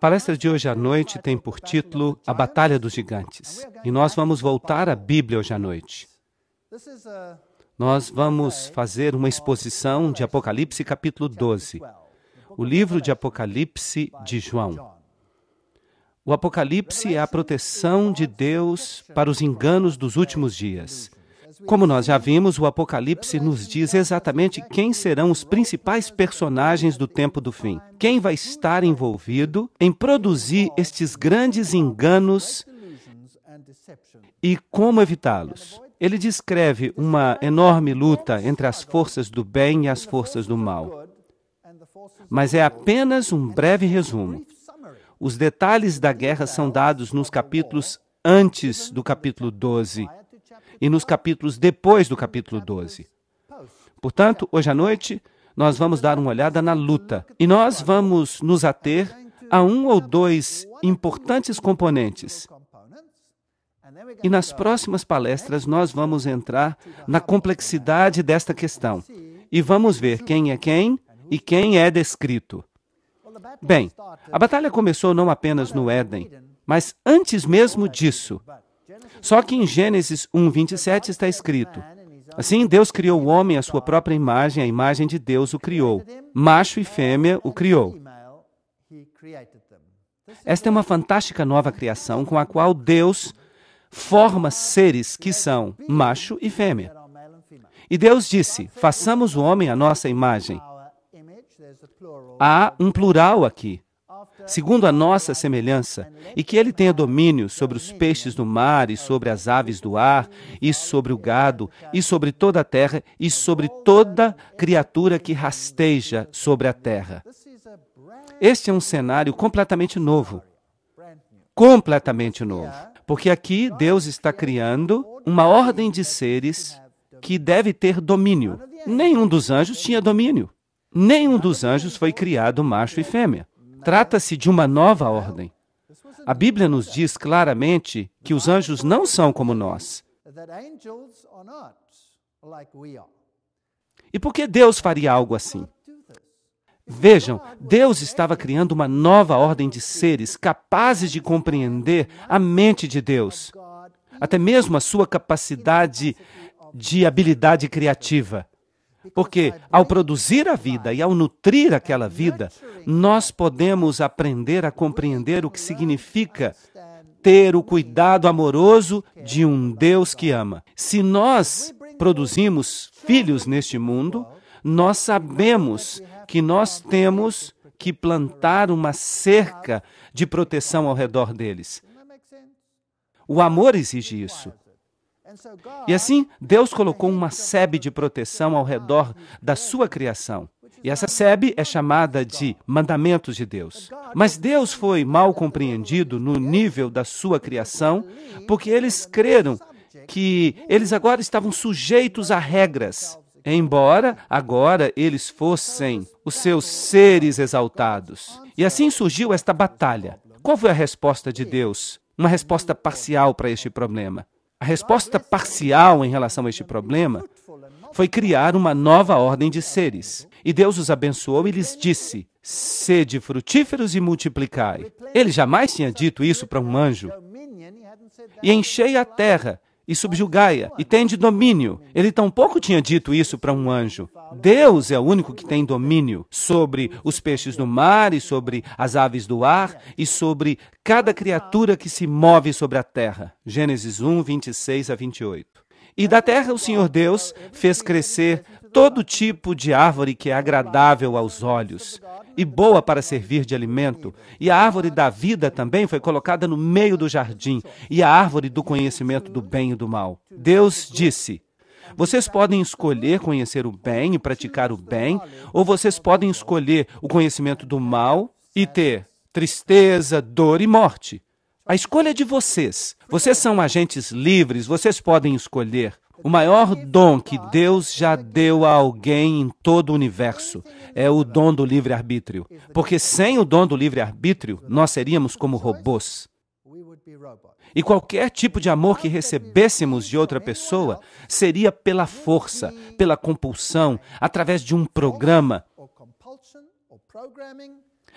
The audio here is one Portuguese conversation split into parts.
palestra de hoje à noite tem por título A Batalha dos Gigantes. E nós vamos voltar à Bíblia hoje à noite. Nós vamos fazer uma exposição de Apocalipse capítulo 12, o livro de Apocalipse de João. O Apocalipse é a proteção de Deus para os enganos dos últimos dias. Como nós já vimos, o Apocalipse nos diz exatamente quem serão os principais personagens do tempo do fim. Quem vai estar envolvido em produzir estes grandes enganos e como evitá-los. Ele descreve uma enorme luta entre as forças do bem e as forças do mal. Mas é apenas um breve resumo. Os detalhes da guerra são dados nos capítulos antes do capítulo 12 e nos capítulos depois do capítulo 12. Portanto, hoje à noite, nós vamos dar uma olhada na luta e nós vamos nos ater a um ou dois importantes componentes. E nas próximas palestras, nós vamos entrar na complexidade desta questão e vamos ver quem é quem e quem é descrito. Bem, a batalha começou não apenas no Éden, mas antes mesmo disso. Só que em Gênesis 1, 27 está escrito: Assim, Deus criou o homem à sua própria imagem, a imagem de Deus o criou. Macho e fêmea o criou. Esta é uma fantástica nova criação com a qual Deus forma seres que são macho e fêmea. E Deus disse: façamos o homem à nossa imagem. Há um plural aqui segundo a nossa semelhança, e que ele tenha domínio sobre os peixes do mar e sobre as aves do ar, e sobre o gado, e sobre toda a terra, e sobre toda criatura que rasteja sobre a terra. Este é um cenário completamente novo. Completamente novo. Porque aqui Deus está criando uma ordem de seres que deve ter domínio. Nenhum dos anjos tinha domínio. Nenhum dos anjos foi criado macho e fêmea. Trata-se de uma nova ordem. A Bíblia nos diz claramente que os anjos não são como nós. E por que Deus faria algo assim? Vejam, Deus estava criando uma nova ordem de seres capazes de compreender a mente de Deus, até mesmo a sua capacidade de habilidade criativa. Porque ao produzir a vida e ao nutrir aquela vida, nós podemos aprender a compreender o que significa ter o cuidado amoroso de um Deus que ama. Se nós produzimos filhos neste mundo, nós sabemos que nós temos que plantar uma cerca de proteção ao redor deles. O amor exige isso. E assim, Deus colocou uma sebe de proteção ao redor da sua criação. E essa sebe é chamada de mandamentos de Deus. Mas Deus foi mal compreendido no nível da sua criação, porque eles creram que eles agora estavam sujeitos a regras, embora agora eles fossem os seus seres exaltados. E assim surgiu esta batalha. Qual foi a resposta de Deus? Uma resposta parcial para este problema. A resposta parcial em relação a este problema foi criar uma nova ordem de seres. E Deus os abençoou e lhes disse: Sede frutíferos e multiplicai. Ele jamais tinha dito isso para um anjo. E enchei a terra e subjugai-a, e tem de domínio. Ele tampouco tinha dito isso para um anjo. Deus é o único que tem domínio sobre os peixes do mar e sobre as aves do ar e sobre cada criatura que se move sobre a terra. Gênesis 1, 26 a 28. E da terra o Senhor Deus fez crescer todo tipo de árvore que é agradável aos olhos e boa para servir de alimento. E a árvore da vida também foi colocada no meio do jardim, e a árvore do conhecimento do bem e do mal. Deus disse: Vocês podem escolher conhecer o bem e praticar o bem, ou vocês podem escolher o conhecimento do mal e ter tristeza, dor e morte. A escolha é de vocês. Vocês são agentes livres, vocês podem escolher. O maior dom que Deus já deu a alguém em todo o universo é o dom do livre-arbítrio. Porque sem o dom do livre-arbítrio, nós seríamos como robôs. E qualquer tipo de amor que recebêssemos de outra pessoa seria pela força, pela compulsão, através de um programa.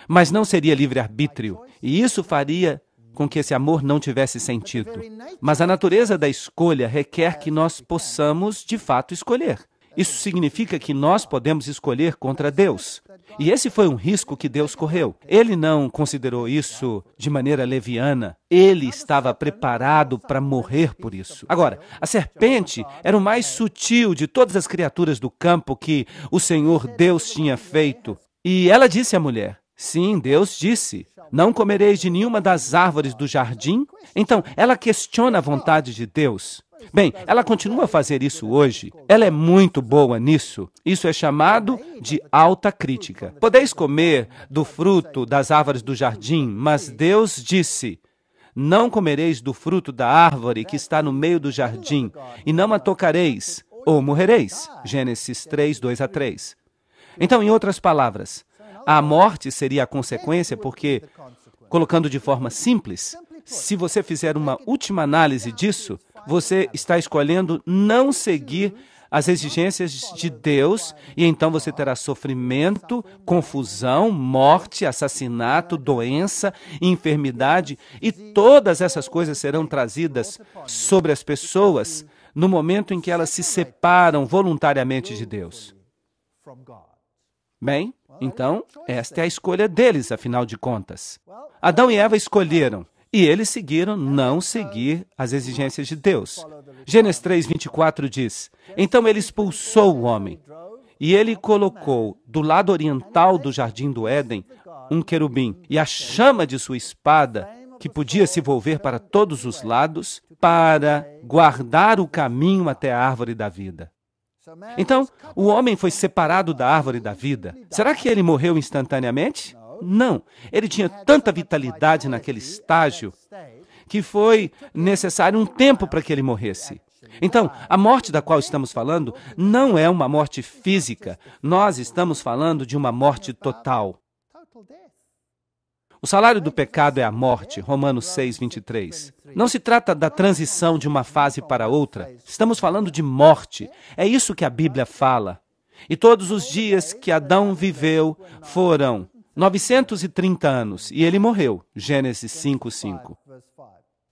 Mas não seria livre-arbítrio. E isso faria com que esse amor não tivesse sentido. Mas a natureza da escolha requer que nós possamos, de fato, escolher. Isso significa que nós podemos escolher contra Deus. E esse foi um risco que Deus correu. Ele não considerou isso de maneira leviana. Ele estava preparado para morrer por isso. Agora, a serpente era o mais sutil de todas as criaturas do campo que o Senhor Deus tinha feito. E ela disse à mulher: Sim, Deus disse: Não comereis de nenhuma das árvores do jardim. Então, ela questiona a vontade de Deus. Bem, ela continua a fazer isso hoje. Ela é muito boa nisso. Isso é chamado de alta crítica. Podeis comer do fruto das árvores do jardim, mas Deus disse: Não comereis do fruto da árvore que está no meio do jardim, e não a tocareis, ou morrereis. Gênesis 3, 2 a 3. Então, em outras palavras, a morte seria a consequência, porque, colocando de forma simples, se você fizer uma última análise disso, você está escolhendo não seguir as exigências de Deus, e então você terá sofrimento, confusão, morte, assassinato, doença, enfermidade, e todas essas coisas serão trazidas sobre as pessoas no momento em que elas se separam voluntariamente de Deus. Bem, então, esta é a escolha deles, afinal de contas. Adão e Eva escolheram, e eles seguiram não seguir as exigências de Deus. Gênesis 3, 24 diz: Então ele expulsou o homem, e ele colocou do lado oriental do jardim do Éden um querubim, e a chama de sua espada, que podia se volver para todos os lados, para guardar o caminho até a árvore da vida. Então, o homem foi separado da árvore da vida. Será que ele morreu instantaneamente? Não. Ele tinha tanta vitalidade naquele estágio que foi necessário um tempo para que ele morresse. Então, a morte da qual estamos falando não é uma morte física. Nós estamos falando de uma morte total. O salário do pecado é a morte, Romanos 6, 23. Não se trata da transição de uma fase para outra. Estamos falando de morte. É isso que a Bíblia fala. E todos os dias que Adão viveu foram 930 anos e ele morreu. Gênesis 5, 5.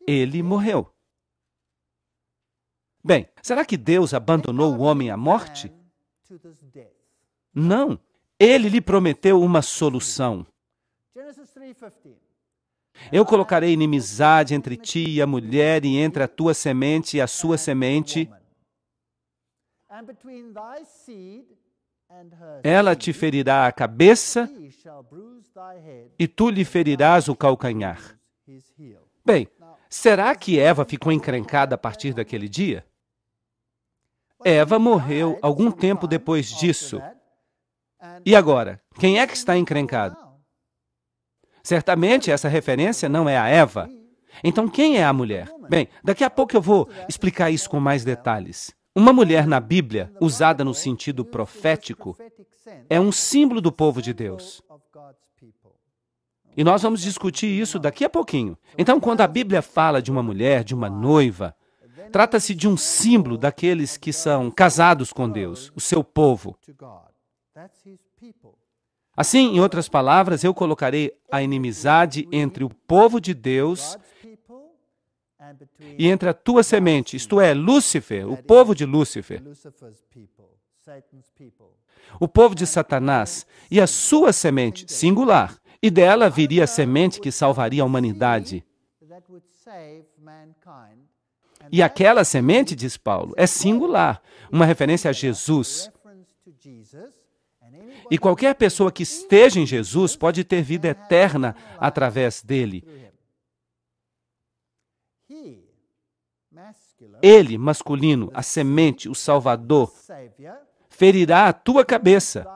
Ele morreu. Bem, será que Deus abandonou o homem à morte? Não. Ele lhe prometeu uma solução. Eu colocarei inimizade entre ti e a mulher, e entre a tua semente e a sua semente. Ela te ferirá a cabeça e tu lhe ferirás o calcanhar. Bem, será que Eva ficou encrencada a partir daquele dia? Eva morreu algum tempo depois disso. E agora, quem é que está encrencado? Certamente essa referência não é a Eva. Então, quem é a mulher? Bem, daqui a pouco eu vou explicar isso com mais detalhes. Uma mulher na Bíblia, usada no sentido profético, é um símbolo do povo de Deus. E nós vamos discutir isso daqui a pouquinho. Então, quando a Bíblia fala de uma mulher, de uma noiva, trata-se de um símbolo daqueles que são casados com Deus, o seu povo. Assim, em outras palavras, eu colocarei a inimizade entre o povo de Deus e entre a tua semente, isto é, Lúcifer, o povo de Lúcifer, o povo de Satanás, e a sua semente, singular, e dela viria a semente que salvaria a humanidade. E aquela semente, diz Paulo, é singular, uma referência a Jesus. E qualquer pessoa que esteja em Jesus pode ter vida eterna através dele. Ele, masculino, a semente, o Salvador, ferirá a tua cabeça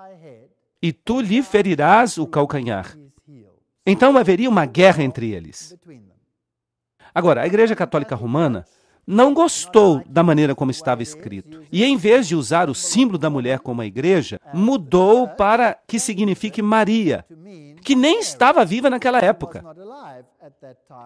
e tu lhe ferirás o calcanhar. Então haveria uma guerra entre eles. Agora, a Igreja Católica Romana não gostou da maneira como estava escrito. E em vez de usar o símbolo da mulher como a igreja, mudou para que signifique Maria, que nem estava viva naquela época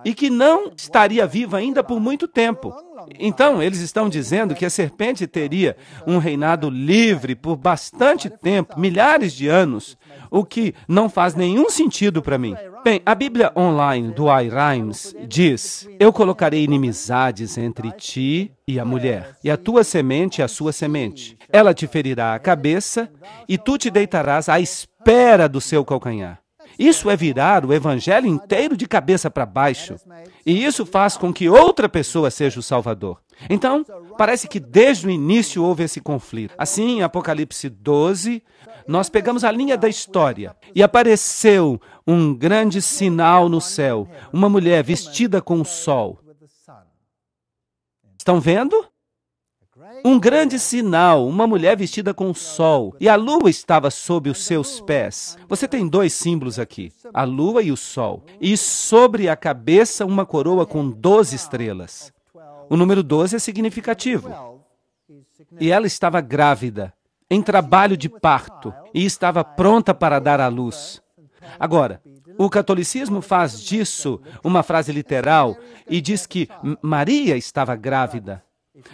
e que não estaria viva ainda por muito tempo. Então, eles estão dizendo que a serpente teria um reinado livre por bastante tempo, milhares de anos, o que não faz nenhum sentido para mim. Bem, a Bíblia online do iRhymes diz: Eu colocarei inimizades entre ti e a mulher, e a tua semente e a sua semente. Ela te ferirá a cabeça, e tu te deitarás à espera do seu calcanhar. Isso é virar o evangelho inteiro de cabeça para baixo. E isso faz com que outra pessoa seja o Salvador. Então, parece que desde o início houve esse conflito. Assim, em Apocalipse 12, nós pegamos a linha da história e apareceu um grande sinal no céu uma mulher vestida com o sol. Estão vendo? Um grande sinal, uma mulher vestida com sol, e a lua estava sob os seus pés. Você tem dois símbolos aqui, a lua e o sol. E sobre a cabeça, uma coroa com doze estrelas. O número 12 é significativo. E ela estava grávida, em trabalho de parto, e estava pronta para dar à luz. Agora, o catolicismo faz disso uma frase literal e diz que Maria estava grávida.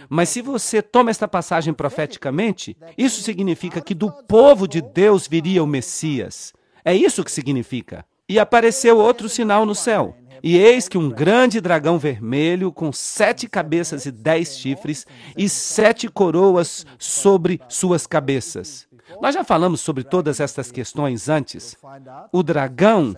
Mas se você toma esta passagem profeticamente, isso significa que do povo de Deus viria o Messias. É isso que significa. E apareceu outro sinal no céu. E eis que um grande dragão vermelho, com sete cabeças e dez chifres, e sete coroas sobre suas cabeças. Nós já falamos sobre todas estas questões antes. O dragão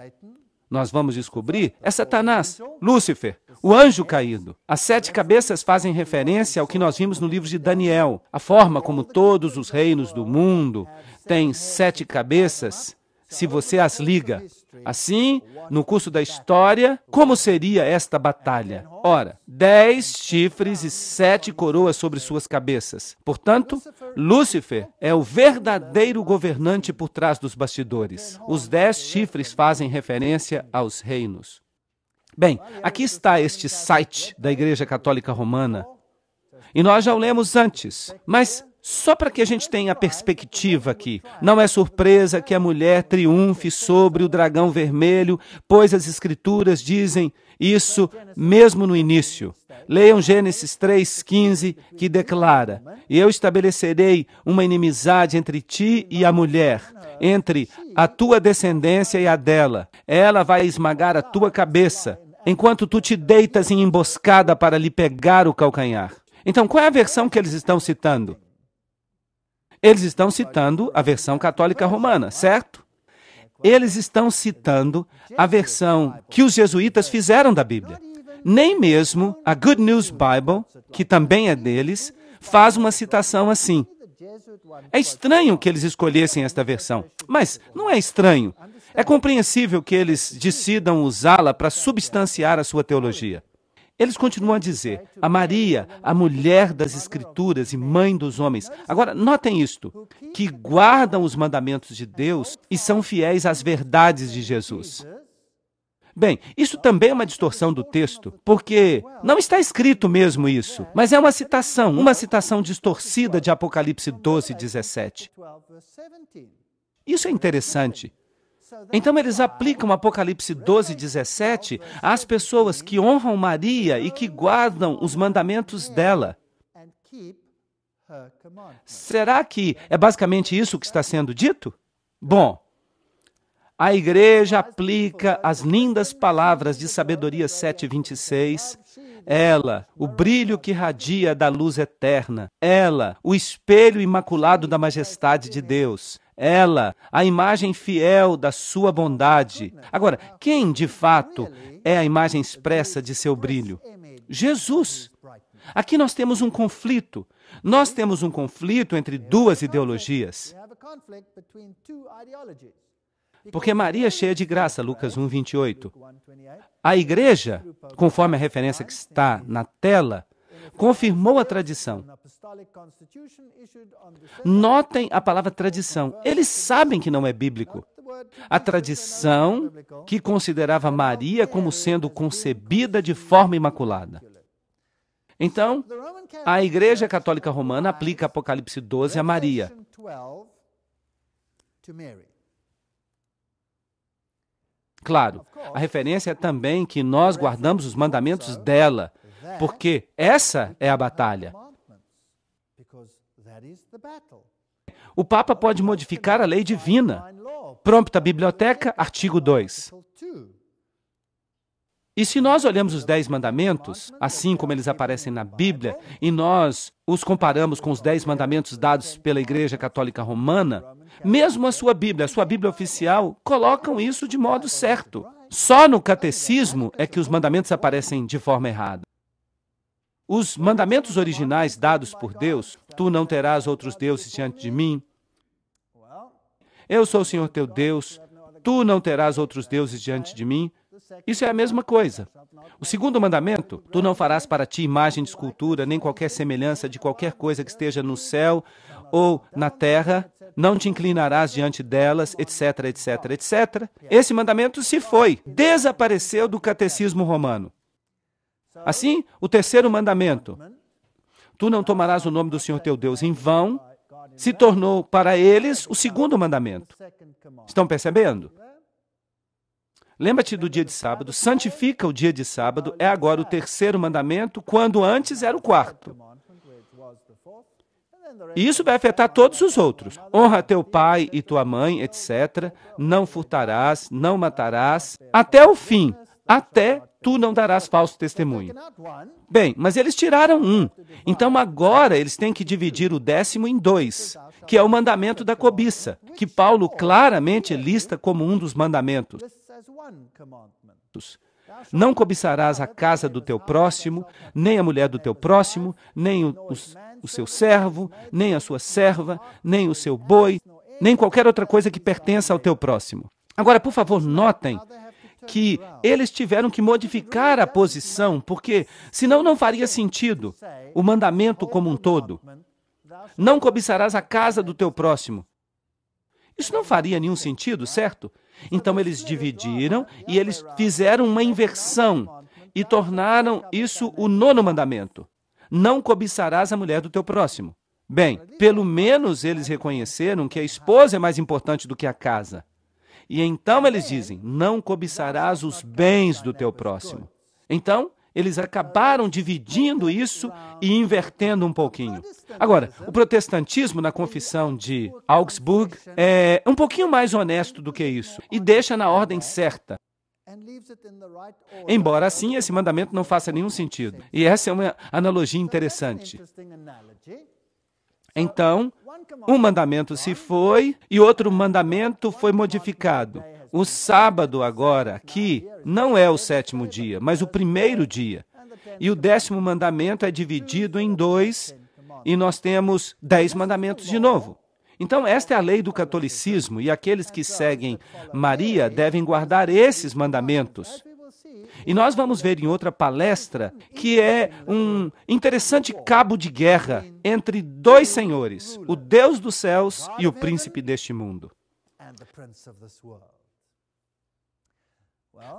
nós vamos descobrir é Satanás, Lúcifer, o anjo caído. As sete cabeças fazem referência ao que nós vimos no livro de Daniel, a forma como todos os reinos do mundo têm sete cabeças se você as liga. Assim, no curso da história, como seria esta batalha? Ora, dez chifres e sete coroas sobre suas cabeças. Portanto, Lúcifer é o verdadeiro governante por trás dos bastidores. Os dez chifres fazem referência aos reinos. Bem, aqui está este site da Igreja Católica Romana. E nós já o lemos antes, mas só para que a gente tenha a perspectiva aqui, não é surpresa que a mulher triunfe sobre o dragão vermelho, pois as Escrituras dizem isso mesmo no início. Leiam Gênesis 3,15, que declara: E eu estabelecerei uma inimizade entre ti e a mulher, entre a tua descendência e a dela. Ela vai esmagar a tua cabeça, enquanto tu te deitas em emboscada para lhe pegar o calcanhar. Então, qual é a versão que eles estão citando? Eles estão citando a versão católica romana, certo? Eles estão citando a versão que os jesuítas fizeram da Bíblia. Nem mesmo a Good News Bible, que também é deles, faz uma citação assim. É estranho que eles escolhessem esta versão, mas não é estranho. É compreensível que eles decidam usá-la para substanciar a sua teologia. Eles continuam a dizer: a Maria, a mulher das Escrituras e mãe dos homens. Agora, notem isto: que guardam os mandamentos de Deus e são fiéis às verdades de Jesus. Bem, isso também é uma distorção do texto, porque não está escrito mesmo isso, mas é uma citação, uma citação distorcida de Apocalipse 12, 17. Isso é interessante, então eles aplicam Apocalipse 12, 17 às pessoas que honram Maria e que guardam os mandamentos dela. Será que é basicamente isso que está sendo dito? Bom, a igreja aplica as lindas palavras de Sabedoria 7,26. Ela, o brilho que radia da luz eterna. Ela, o espelho imaculado da majestade de Deus ela a imagem fiel da sua bondade. Agora, quem de fato é a imagem expressa de seu brilho? Jesus. Aqui nós temos um conflito. Nós temos um conflito entre duas ideologias. Porque Maria é cheia de graça, Lucas 1, 28. A igreja, conforme a referência que está na tela, confirmou a tradição. Notem a palavra tradição. Eles sabem que não é bíblico. A tradição que considerava Maria como sendo concebida de forma imaculada. Então, a Igreja Católica Romana aplica Apocalipse 12 a Maria. Claro, a referência é também que nós guardamos os mandamentos dela, é. porque essa é a batalha. O Papa pode modificar a lei divina. Prompta Biblioteca, artigo 2. E se nós olhamos os Dez Mandamentos, assim como eles aparecem na Bíblia, e nós os comparamos com os Dez Mandamentos dados pela Igreja Católica Romana, mesmo a sua Bíblia, a sua Bíblia oficial, colocam isso de modo certo. Só no catecismo é que os mandamentos aparecem de forma errada. Os mandamentos originais dados por Deus, tu não terás outros deuses diante de mim. Eu sou o Senhor teu Deus, tu não terás outros deuses diante de mim. Isso é a mesma coisa. O segundo mandamento, tu não farás para ti imagem de escultura, nem qualquer semelhança de qualquer coisa que esteja no céu ou na terra, não te inclinarás diante delas, etc, etc, etc. Esse mandamento se foi, desapareceu do catecismo romano. Assim, o terceiro mandamento, tu não tomarás o nome do Senhor teu Deus em vão, se tornou para eles o segundo mandamento. Estão percebendo? Lembra-te do dia de sábado, santifica o dia de sábado, é agora o terceiro mandamento, quando antes era o quarto. E isso vai afetar todos os outros. Honra teu pai e tua mãe, etc. Não furtarás, não matarás, até o fim, até tu não darás falso testemunho. Bem, mas eles tiraram um. Então agora eles têm que dividir o décimo em dois, que é o mandamento da cobiça, que Paulo claramente lista como um dos mandamentos. Não cobiçarás a casa do teu próximo, nem a mulher do teu próximo, nem o, o, o seu servo, nem a sua serva, nem o seu boi, nem qualquer outra coisa que pertença ao teu próximo. Agora, por favor, notem que eles tiveram que modificar a posição, porque senão não faria sentido o mandamento como um todo. Não cobiçarás a casa do teu próximo. Isso não faria nenhum sentido, certo? Então eles dividiram e eles fizeram uma inversão e tornaram isso o nono mandamento: Não cobiçarás a mulher do teu próximo. Bem, pelo menos eles reconheceram que a esposa é mais importante do que a casa. E então eles é. dizem: Não cobiçarás os bens do teu próximo. Então, eles acabaram dividindo isso e invertendo um pouquinho. Agora, o protestantismo na confissão de Augsburg é um pouquinho mais honesto do que isso e deixa na ordem certa. Embora assim esse mandamento não faça nenhum sentido. E essa é uma analogia interessante. Então, um mandamento se foi e outro mandamento foi modificado. O sábado, agora, aqui, não é o sétimo dia, mas o primeiro dia. E o décimo mandamento é dividido em dois, e nós temos dez mandamentos de novo. Então, esta é a lei do catolicismo, e aqueles que seguem Maria devem guardar esses mandamentos. E nós vamos ver em outra palestra que é um interessante cabo de guerra entre dois senhores, o Deus dos céus e o príncipe deste mundo.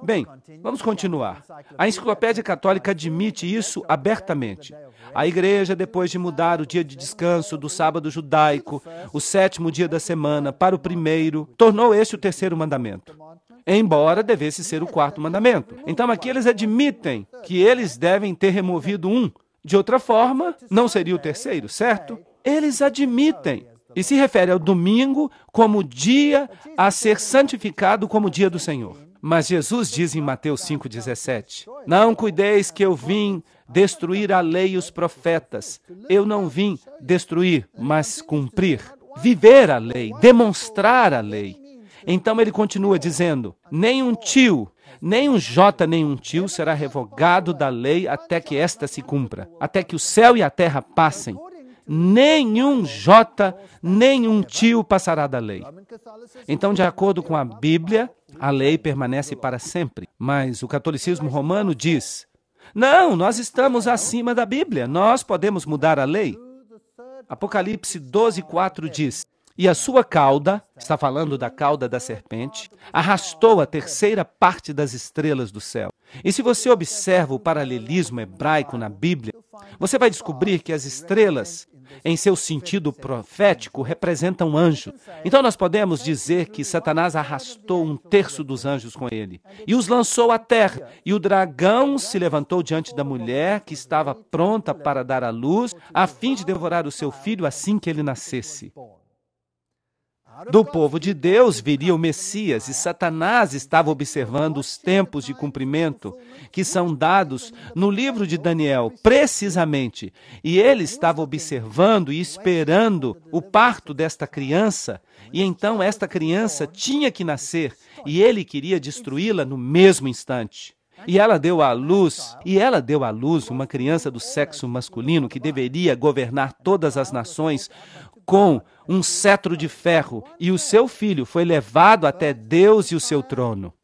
Bem, vamos continuar. A Enciclopédia Católica admite isso abertamente. A igreja, depois de mudar o dia de descanso do sábado judaico, o sétimo dia da semana, para o primeiro, tornou este o terceiro mandamento embora devesse ser o quarto mandamento. Então aqui eles admitem que eles devem ter removido um. De outra forma, não seria o terceiro, certo? Eles admitem e se refere ao domingo como dia a ser santificado como dia do Senhor. Mas Jesus diz em Mateus 5,17: Não cuideis que eu vim destruir a lei e os profetas. Eu não vim destruir, mas cumprir. Viver a lei, demonstrar a lei. Então ele continua dizendo: nenhum tio, nenhum J, nenhum tio será revogado da lei até que esta se cumpra, até que o céu e a terra passem. Nenhum J, nenhum tio passará da lei. Então, de acordo com a Bíblia, a lei permanece para sempre. Mas o catolicismo romano diz: não, nós estamos acima da Bíblia, nós podemos mudar a lei. Apocalipse 12, 4 diz: e a sua cauda, está falando da cauda da serpente, arrastou a terceira parte das estrelas do céu. E se você observa o paralelismo hebraico na Bíblia, você vai descobrir que as estrelas, em seu sentido profético, representam anjo. Então nós podemos dizer que Satanás arrastou um terço dos anjos com ele e os lançou à terra. E o dragão se levantou diante da mulher que estava pronta para dar à luz, a fim de devorar o seu filho assim que ele nascesse do povo de Deus viria o Messias e Satanás estava observando os tempos de cumprimento que são dados no livro de Daniel, precisamente. E ele estava observando e esperando o parto desta criança, e então esta criança tinha que nascer e ele queria destruí-la no mesmo instante. E ela deu à luz, e ela deu à luz uma criança do sexo masculino que deveria governar todas as nações, com um cetro de ferro, e o seu filho foi levado até Deus e o seu trono.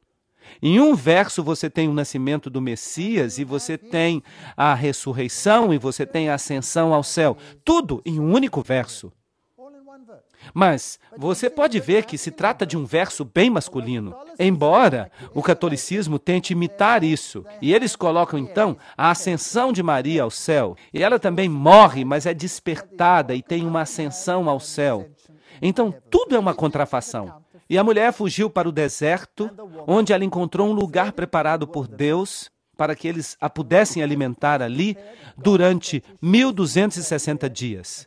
Em um verso você tem o nascimento do Messias, e você tem a ressurreição, e você tem a ascensão ao céu. Tudo em um único verso. Mas você pode é ver que se né? trata de um verso bem masculino, embora o catolicismo tente imitar é, isso. É, e eles colocam então a ascensão de Maria ao céu. E ela também morre, mas é despertada e tem uma ascensão ao céu. Então tudo é uma contrafação. E a mulher fugiu para o deserto, onde ela encontrou um lugar preparado por Deus para que eles a pudessem alimentar ali durante 1260 dias.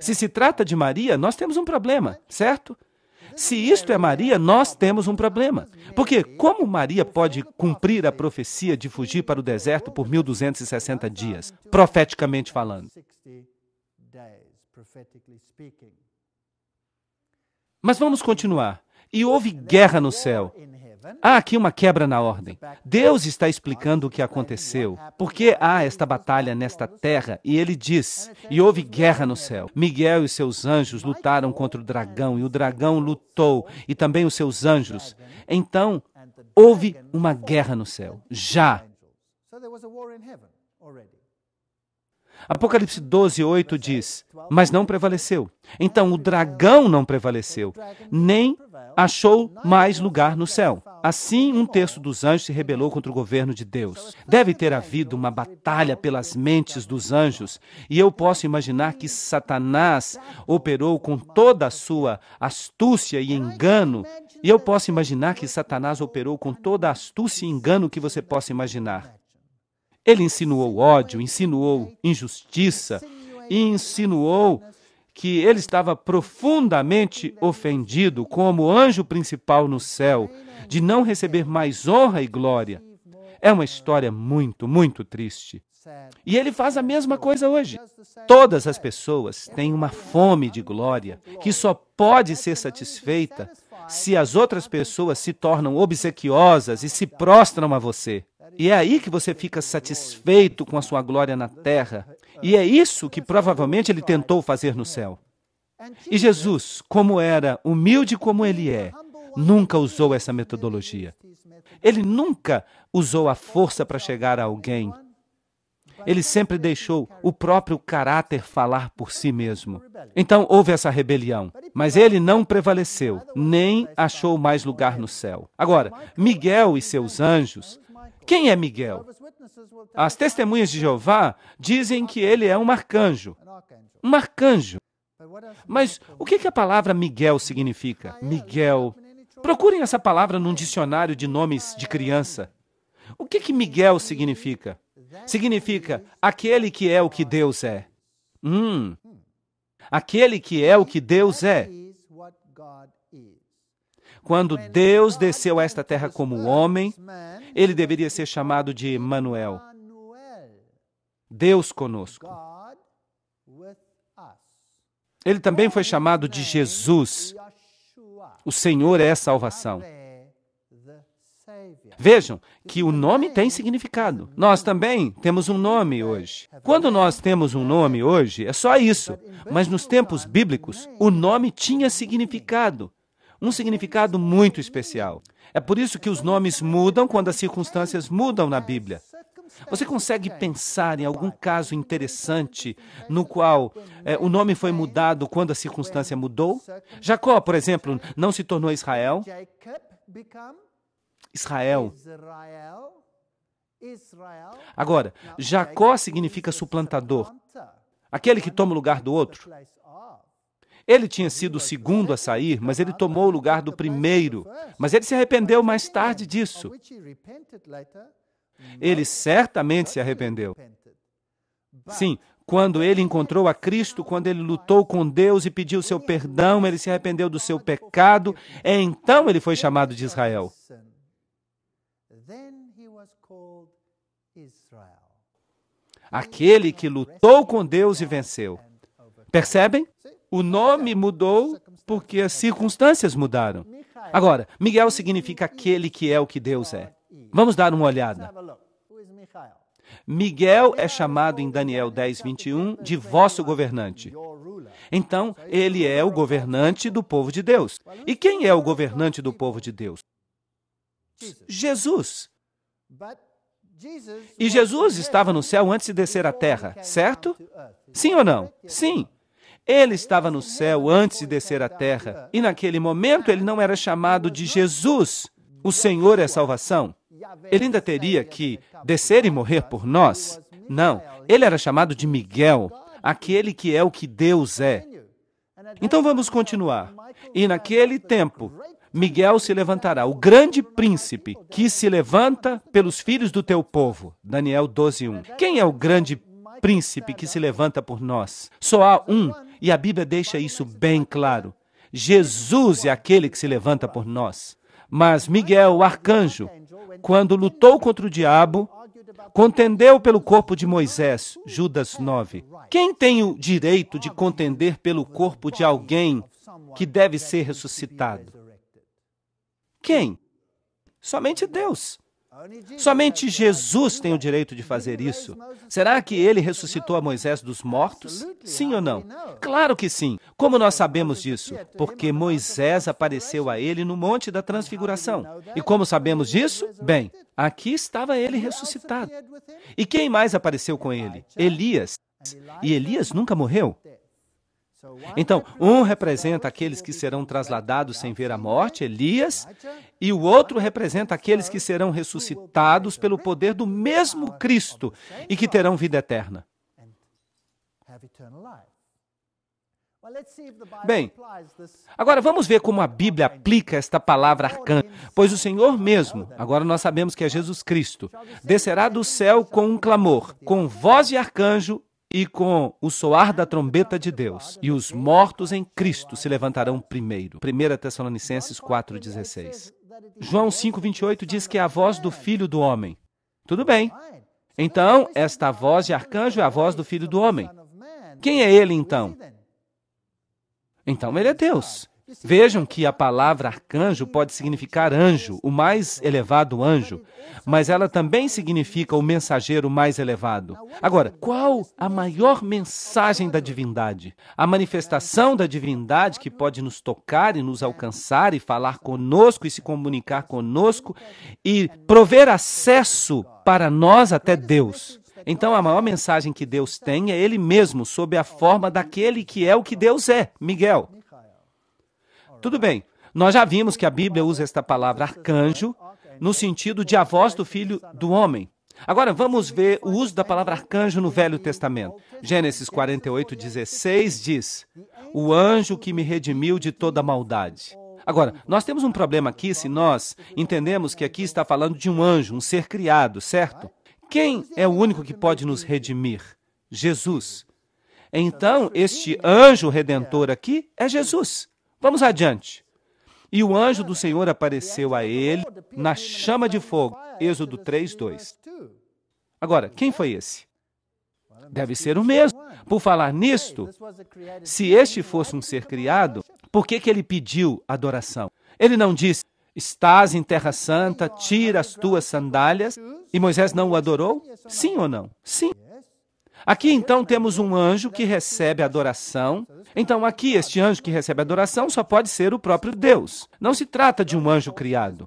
Se se trata de Maria, nós temos um problema, certo? Se isto é Maria, nós temos um problema. Porque como Maria pode cumprir a profecia de fugir para o deserto por 1260 dias, profeticamente falando? Mas vamos continuar. E houve guerra no céu. Há aqui uma quebra na ordem. Deus está explicando o que aconteceu, Por que há esta batalha nesta terra, e ele diz: E houve guerra no céu. Miguel e seus anjos lutaram contra o dragão, e o dragão lutou, e também os seus anjos. Então, houve uma guerra no céu. Já. Apocalipse 12, 8 diz: Mas não prevaleceu. Então o dragão não prevaleceu, nem achou mais lugar no céu. Assim, um terço dos anjos se rebelou contra o governo de Deus. Deve ter havido uma batalha pelas mentes dos anjos, e eu posso imaginar que Satanás operou com toda a sua astúcia e engano, e eu posso imaginar que Satanás operou com toda a astúcia e engano que você possa imaginar. Ele insinuou ódio, insinuou injustiça, insinuou que ele estava profundamente ofendido, como anjo principal no céu, de não receber mais honra e glória. É uma história muito, muito triste. E ele faz a mesma coisa hoje. Todas as pessoas têm uma fome de glória que só pode ser satisfeita se as outras pessoas se tornam obsequiosas e se prostram a você. E é aí que você fica satisfeito com a sua glória na terra e é isso que provavelmente ele tentou fazer no céu. E Jesus, como era humilde como ele é, nunca usou essa metodologia. Ele nunca usou a força para chegar a alguém. Ele sempre deixou o próprio caráter falar por si mesmo. Então houve essa rebelião, mas ele não prevaleceu, nem achou mais lugar no céu. Agora, Miguel e seus anjos quem é Miguel? As testemunhas de Jeová dizem que ele é um arcanjo. Um arcanjo. Mas o que, a palavra Miguel significa? Miguel. Procurem essa palavra num dicionário de nomes de criança. O que, que Miguel significa? Significa aquele que é o que Deus é. Hum. Aquele que é o que Deus é. Quando Deus desceu a esta terra como homem, ele deveria ser chamado de Manuel. Deus conosco. Ele também foi chamado de Jesus. O Senhor é a salvação. Vejam que o nome tem significado. Nós também temos um nome hoje. Quando nós temos um nome hoje, é só isso. Mas nos tempos bíblicos, o nome tinha significado. Um significado muito especial. É por isso que os nomes mudam quando as circunstâncias mudam na Bíblia. Você consegue pensar em algum caso interessante no qual é, o nome foi mudado quando a circunstância mudou? Jacó, por exemplo, não se tornou Israel. Israel. Agora, Jacó significa suplantador aquele que toma o lugar do outro. Ele tinha sido o segundo a sair, mas ele tomou o lugar do primeiro. Mas ele se arrependeu mais tarde disso. Ele certamente se arrependeu. Sim, quando ele encontrou a Cristo, quando ele lutou com Deus e pediu seu perdão, ele se arrependeu do seu pecado, é, então ele foi chamado de Israel. Aquele que lutou com Deus e venceu. Percebem? O nome mudou porque as circunstâncias mudaram. Agora, Miguel significa aquele que é o que Deus é. Vamos dar uma olhada. Miguel é chamado em Daniel 10, 21 de vosso governante. Então, ele é o governante do povo de Deus. E quem é o governante do povo de Deus? Jesus. E Jesus estava no céu antes de descer à terra, certo? Sim ou não? Sim. Ele estava no céu antes de descer à terra, e naquele momento ele não era chamado de Jesus, o Senhor é salvação. Ele ainda teria que descer e morrer por nós. Não, ele era chamado de Miguel, aquele que é o que Deus é. Então vamos continuar. E naquele tempo, Miguel se levantará, o grande príncipe que se levanta pelos filhos do teu povo. Daniel 12:1. Quem é o grande príncipe que se levanta por nós? Só há um e a Bíblia deixa isso bem claro. Jesus é aquele que se levanta por nós. Mas Miguel, o arcanjo, quando lutou contra o diabo, contendeu pelo corpo de Moisés, Judas 9. Quem tem o direito de contender pelo corpo de alguém que deve ser ressuscitado? Quem? Somente Deus. Somente Jesus tem o direito de fazer isso. Será que ele ressuscitou a Moisés dos mortos? Sim ou não? Claro que sim. Como nós sabemos disso? Porque Moisés apareceu a ele no Monte da Transfiguração. E como sabemos disso? Bem, aqui estava ele ressuscitado. E quem mais apareceu com ele? Elias. E Elias nunca morreu. Então, um representa aqueles que serão trasladados sem ver a morte, Elias, e o outro representa aqueles que serão ressuscitados pelo poder do mesmo Cristo e que terão vida eterna. Bem, agora vamos ver como a Bíblia aplica esta palavra arcã, pois o Senhor mesmo, agora nós sabemos que é Jesus Cristo, descerá do céu com um clamor, com voz de arcanjo e com o soar da trombeta de Deus, e os mortos em Cristo se levantarão primeiro. 1 Tessalonicenses 4,16. João 5,28 diz que é a voz do Filho do Homem. Tudo bem. Então, esta voz de arcanjo é a voz do Filho do Homem. Quem é ele então? Então ele é Deus. Vejam que a palavra arcanjo pode significar anjo, o mais elevado anjo, mas ela também significa o mensageiro mais elevado. Agora, qual a maior mensagem da divindade? A manifestação da divindade que pode nos tocar e nos alcançar e falar conosco e se comunicar conosco e prover acesso para nós até Deus. Então, a maior mensagem que Deus tem é Ele mesmo, sob a forma daquele que é o que Deus é, Miguel. Tudo bem, nós já vimos que a Bíblia usa esta palavra arcanjo no sentido de a voz do filho do homem. Agora vamos ver o uso da palavra arcanjo no Velho Testamento. Gênesis 48, 16 diz: O anjo que me redimiu de toda maldade. Agora, nós temos um problema aqui se nós entendemos que aqui está falando de um anjo, um ser criado, certo? Quem é o único que pode nos redimir? Jesus. Então, este anjo redentor aqui é Jesus. Vamos adiante. E o anjo do Senhor apareceu a ele na chama de fogo. Êxodo 3, 2. Agora, quem foi esse? Deve ser o mesmo. Por falar nisto, se este fosse um ser criado, por que, que ele pediu adoração? Ele não disse, estás em terra santa, tira as tuas sandálias, e Moisés não o adorou? Sim ou não? Sim. Aqui então temos um anjo que recebe adoração. Então, aqui, este anjo que recebe adoração só pode ser o próprio Deus. Não se trata de um anjo criado,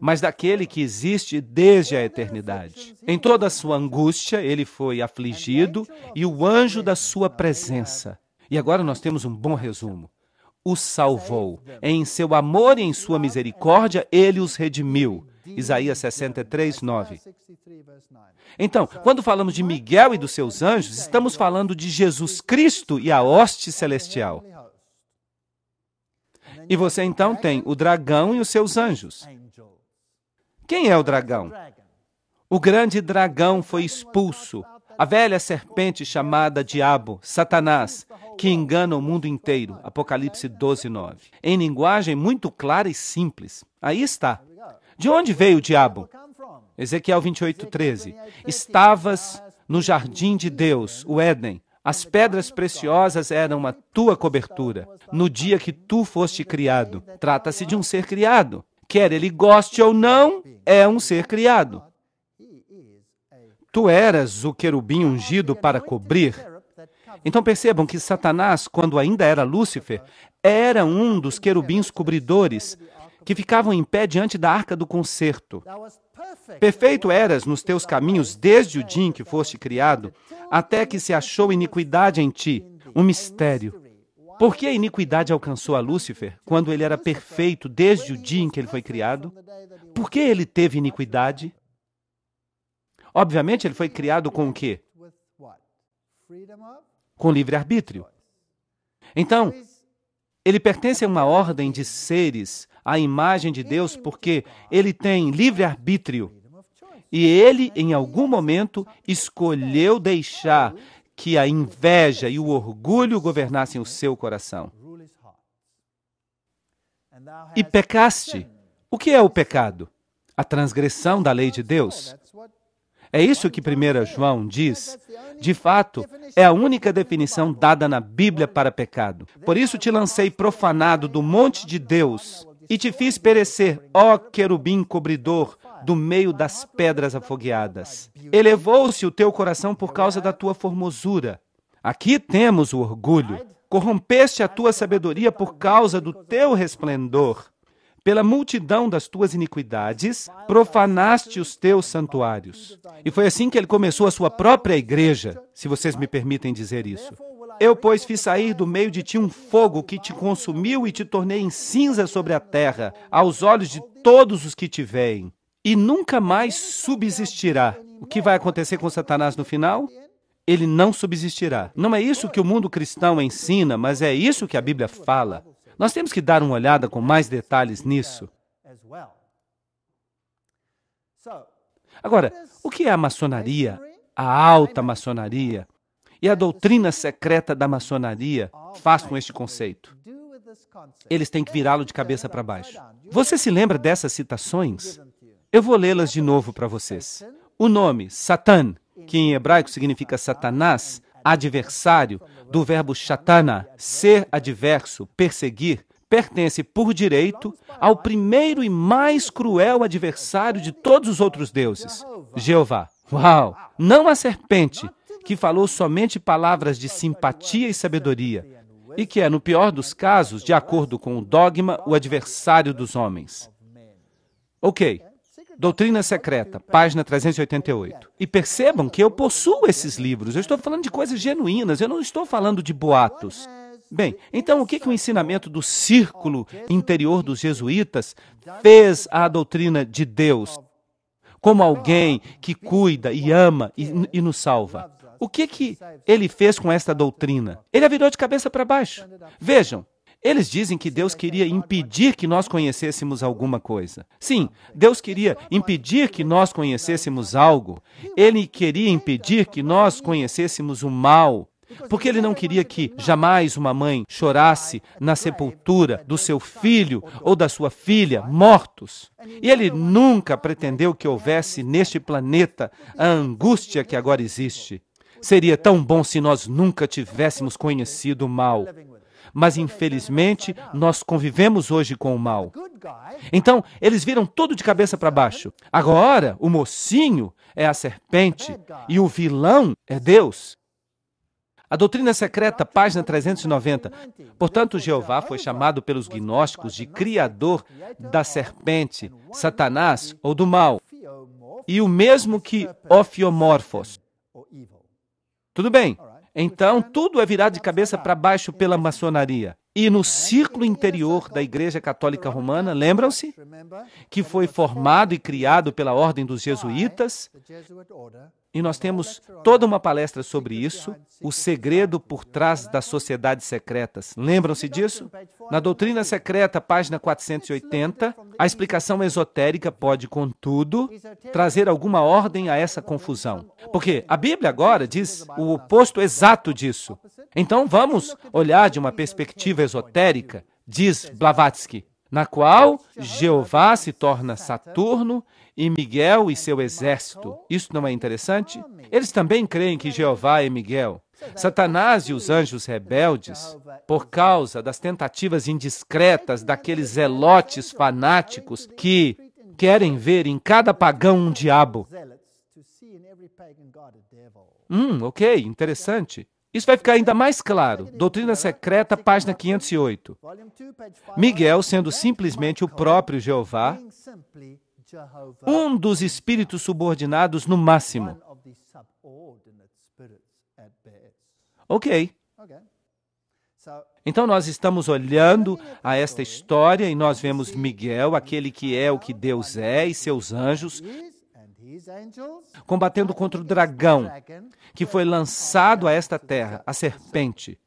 mas daquele que existe desde a eternidade. Em toda a sua angústia, ele foi afligido e o anjo da sua presença. E agora nós temos um bom resumo. O salvou. Em seu amor e em sua misericórdia, ele os redimiu Isaías 63, 9. Então, quando falamos de Miguel e dos seus anjos, estamos falando de Jesus Cristo e a hoste celestial. E você então tem o dragão e os seus anjos. Quem é o dragão? O grande dragão foi expulso, a velha serpente chamada Diabo, Satanás, que engana o mundo inteiro. Apocalipse 12, 9. Em linguagem muito clara e simples. Aí está. De onde veio o diabo? Ezequiel 28, 13. Estavas no jardim de Deus, o Éden. As pedras preciosas eram a tua cobertura no dia que tu foste criado. Trata-se de um ser criado. Quer ele goste ou não, é um ser criado. Tu eras o querubim ungido para cobrir. Então percebam que Satanás, quando ainda era Lúcifer, era um dos querubins cobridores que ficavam em pé diante da arca do concerto. Perfeito eras nos teus caminhos desde o dia em que foste criado, até que se achou iniquidade em ti, um mistério. Por que a iniquidade alcançou a Lúcifer quando ele era perfeito desde o dia em que ele foi criado? Por que ele teve iniquidade? Obviamente, ele foi criado com o quê? Com livre-arbítrio. Então, ele pertence a uma ordem de seres, à imagem de Deus, porque ele tem livre-arbítrio. E ele, em algum momento, escolheu deixar que a inveja e o orgulho governassem o seu coração. E pecaste. O que é o pecado? A transgressão da lei de Deus. É isso que 1 João diz. De fato, é a única definição dada na Bíblia para pecado. Por isso te lancei profanado do monte de Deus e te fiz perecer, ó querubim cobridor, do meio das pedras afogueadas. Elevou-se o teu coração por causa da tua formosura. Aqui temos o orgulho. Corrompeste a tua sabedoria por causa do teu resplendor. Pela multidão das tuas iniquidades, profanaste os teus santuários. E foi assim que ele começou a sua própria igreja, se vocês me permitem dizer isso. Eu, pois, fiz sair do meio de ti um fogo que te consumiu e te tornei em cinza sobre a terra, aos olhos de todos os que te veem. E nunca mais subsistirá. O que vai acontecer com Satanás no final? Ele não subsistirá. Não é isso que o mundo cristão ensina, mas é isso que a Bíblia fala. Nós temos que dar uma olhada com mais detalhes nisso. Agora, o que é a maçonaria, a alta maçonaria e a doutrina secreta da maçonaria faz com este conceito? Eles têm que virá-lo de cabeça para baixo. Você se lembra dessas citações? Eu vou lê-las de novo para vocês. O nome Satan, que em hebraico significa Satanás, adversário, do verbo shatana, ser adverso, perseguir, pertence por direito ao primeiro e mais cruel adversário de todos os outros deuses, Jeová. Uau! Não a serpente, que falou somente palavras de simpatia e sabedoria, e que é, no pior dos casos, de acordo com o dogma, o adversário dos homens. Ok, Doutrina Secreta, página 388. E percebam que eu possuo esses livros. Eu estou falando de coisas genuínas, eu não estou falando de boatos. Bem, então o que, que o ensinamento do círculo interior dos jesuítas fez à doutrina de Deus como alguém que cuida e ama e, e nos salva? O que, que ele fez com esta doutrina? Ele a virou de cabeça para baixo. Vejam, eles dizem que Deus queria impedir que nós conhecêssemos alguma coisa. Sim, Deus queria impedir que nós conhecêssemos algo. Ele queria impedir que nós conhecêssemos o mal. Porque ele não queria que jamais uma mãe chorasse na sepultura do seu filho ou da sua filha mortos. E ele nunca pretendeu que houvesse neste planeta a angústia que agora existe. Seria tão bom se nós nunca tivéssemos conhecido o mal mas infelizmente nós convivemos hoje com o mal. Então, eles viram tudo de cabeça para baixo. Agora, o mocinho é a serpente e o vilão é Deus. A doutrina secreta, página 390. Portanto, Jeová foi chamado pelos gnósticos de criador da serpente, Satanás ou do mal, e o mesmo que ofiomorfos. Tudo bem, então, tudo é virado de cabeça para baixo pela maçonaria. E no círculo interior da Igreja Católica Romana, lembram-se? Que foi formado e criado pela Ordem dos Jesuítas, e nós temos toda uma palestra sobre isso, o segredo por trás das sociedades secretas. Lembram-se disso? Na Doutrina Secreta, página 480, a explicação esotérica pode, contudo, trazer alguma ordem a essa confusão. Porque a Bíblia agora diz o oposto exato disso. Então vamos olhar de uma perspectiva esotérica, diz Blavatsky na qual Jeová se torna Saturno e Miguel e seu exército. Isso não é interessante? Eles também creem que Jeová é Miguel. Satanás e os anjos rebeldes, por causa das tentativas indiscretas daqueles zelotes fanáticos que querem ver em cada pagão um diabo. Hum, ok, interessante. Isso vai ficar ainda mais claro. Doutrina Secreta, página 508. Miguel, sendo simplesmente o próprio Jeová, um dos espíritos subordinados no máximo. Ok. Então nós estamos olhando a esta história e nós vemos Miguel, aquele que é o que Deus é, e seus anjos, combatendo contra o dragão que foi lançado a esta terra, a serpente.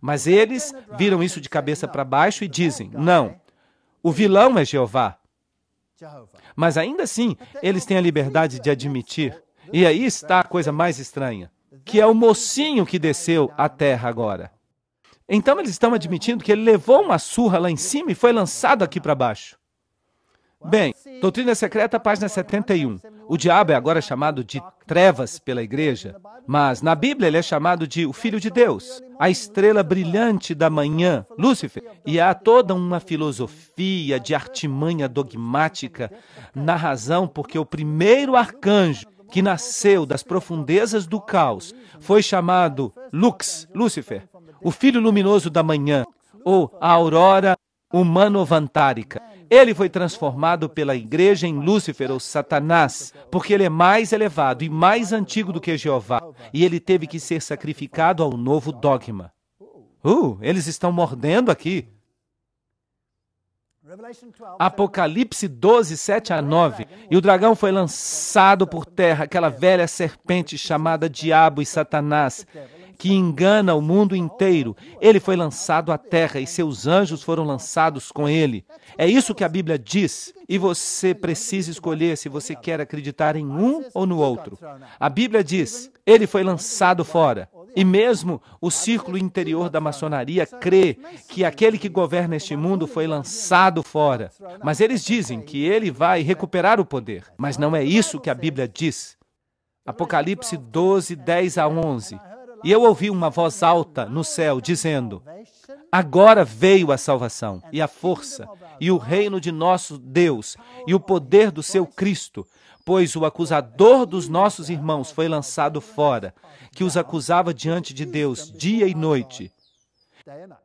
Mas eles viram isso de cabeça para baixo e dizem: não, o vilão é Jeová. Mas ainda assim, eles têm a liberdade de é admitir. E aí está a coisa mais é. estranha, que é o mocinho que é desceu à terra agora. Então eles estão admitindo que ele levou uma surra lá em cima e foi lançado aqui para baixo. Bem, Doutrina Secreta, página 71. O diabo é agora chamado de trevas pela igreja, mas na Bíblia ele é chamado de o Filho de Deus, a estrela brilhante da manhã, Lúcifer. E há toda uma filosofia de artimanha dogmática na razão porque o primeiro arcanjo que nasceu das profundezas do caos foi chamado Lux, Lúcifer, o filho luminoso da manhã, ou a aurora Humanovantárica. Ele foi transformado pela igreja em Lúcifer ou Satanás, porque ele é mais elevado e mais antigo do que Jeová, e ele teve que ser sacrificado ao novo dogma. Uh, eles estão mordendo aqui. Apocalipse 12, 7 a 9. E o dragão foi lançado por terra, aquela velha serpente chamada Diabo e Satanás que engana o mundo inteiro. Ele foi lançado à terra e seus anjos foram lançados com ele. É isso que a Bíblia diz. E você precisa escolher se você quer acreditar em um ou no outro. A Bíblia diz: ele foi lançado fora. E mesmo o círculo interior da maçonaria crê que aquele que governa este mundo foi lançado fora. Mas eles dizem que ele vai recuperar o poder. Mas não é isso que a Bíblia diz. Apocalipse 12, 10 a 11. E eu ouvi uma voz alta no céu dizendo: Agora veio a salvação, e a força, e o reino de nosso Deus, e o poder do seu Cristo, pois o acusador dos nossos irmãos foi lançado fora, que os acusava diante de Deus dia e noite.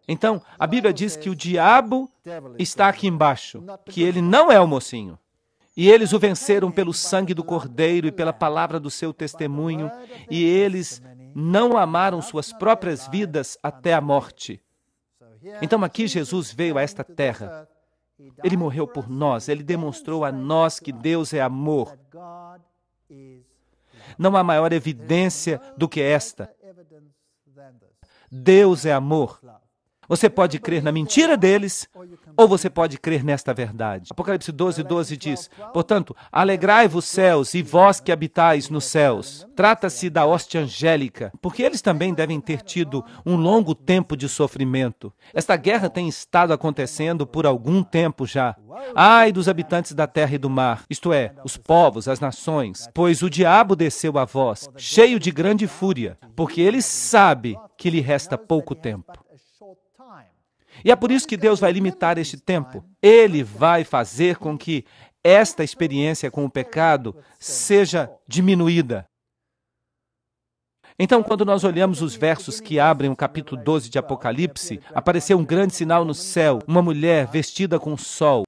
Então, a Bíblia diz que o diabo está aqui embaixo, que ele não é o mocinho. E eles o venceram pelo sangue do Cordeiro e pela palavra do seu testemunho, e eles não amaram suas próprias vidas até a morte. Então aqui Jesus veio a esta terra. Ele morreu por nós, ele demonstrou a nós que Deus é amor. Não há maior evidência do que esta. Deus é amor. Você pode crer na mentira deles ou você pode crer nesta verdade. Apocalipse 12, 12 é diz: Portanto, alegrai-vos céus e vós que habitais nos é céus. Trata-se da hoste angélica, porque eles também devem ter tido um longo tempo de sofrimento. Esta guerra tem estado acontecendo por algum tempo já. Ai dos habitantes da terra e do mar, isto é, os povos, as nações, pois o diabo desceu a vós, cheio de grande fúria, porque ele sabe que lhe resta pouco tempo. E é por isso que Deus vai limitar este tempo. Ele vai fazer com que esta experiência com o pecado seja diminuída. Então, quando nós olhamos os versos que abrem o capítulo 12 de Apocalipse, apareceu um grande sinal no céu, uma mulher vestida com o sol.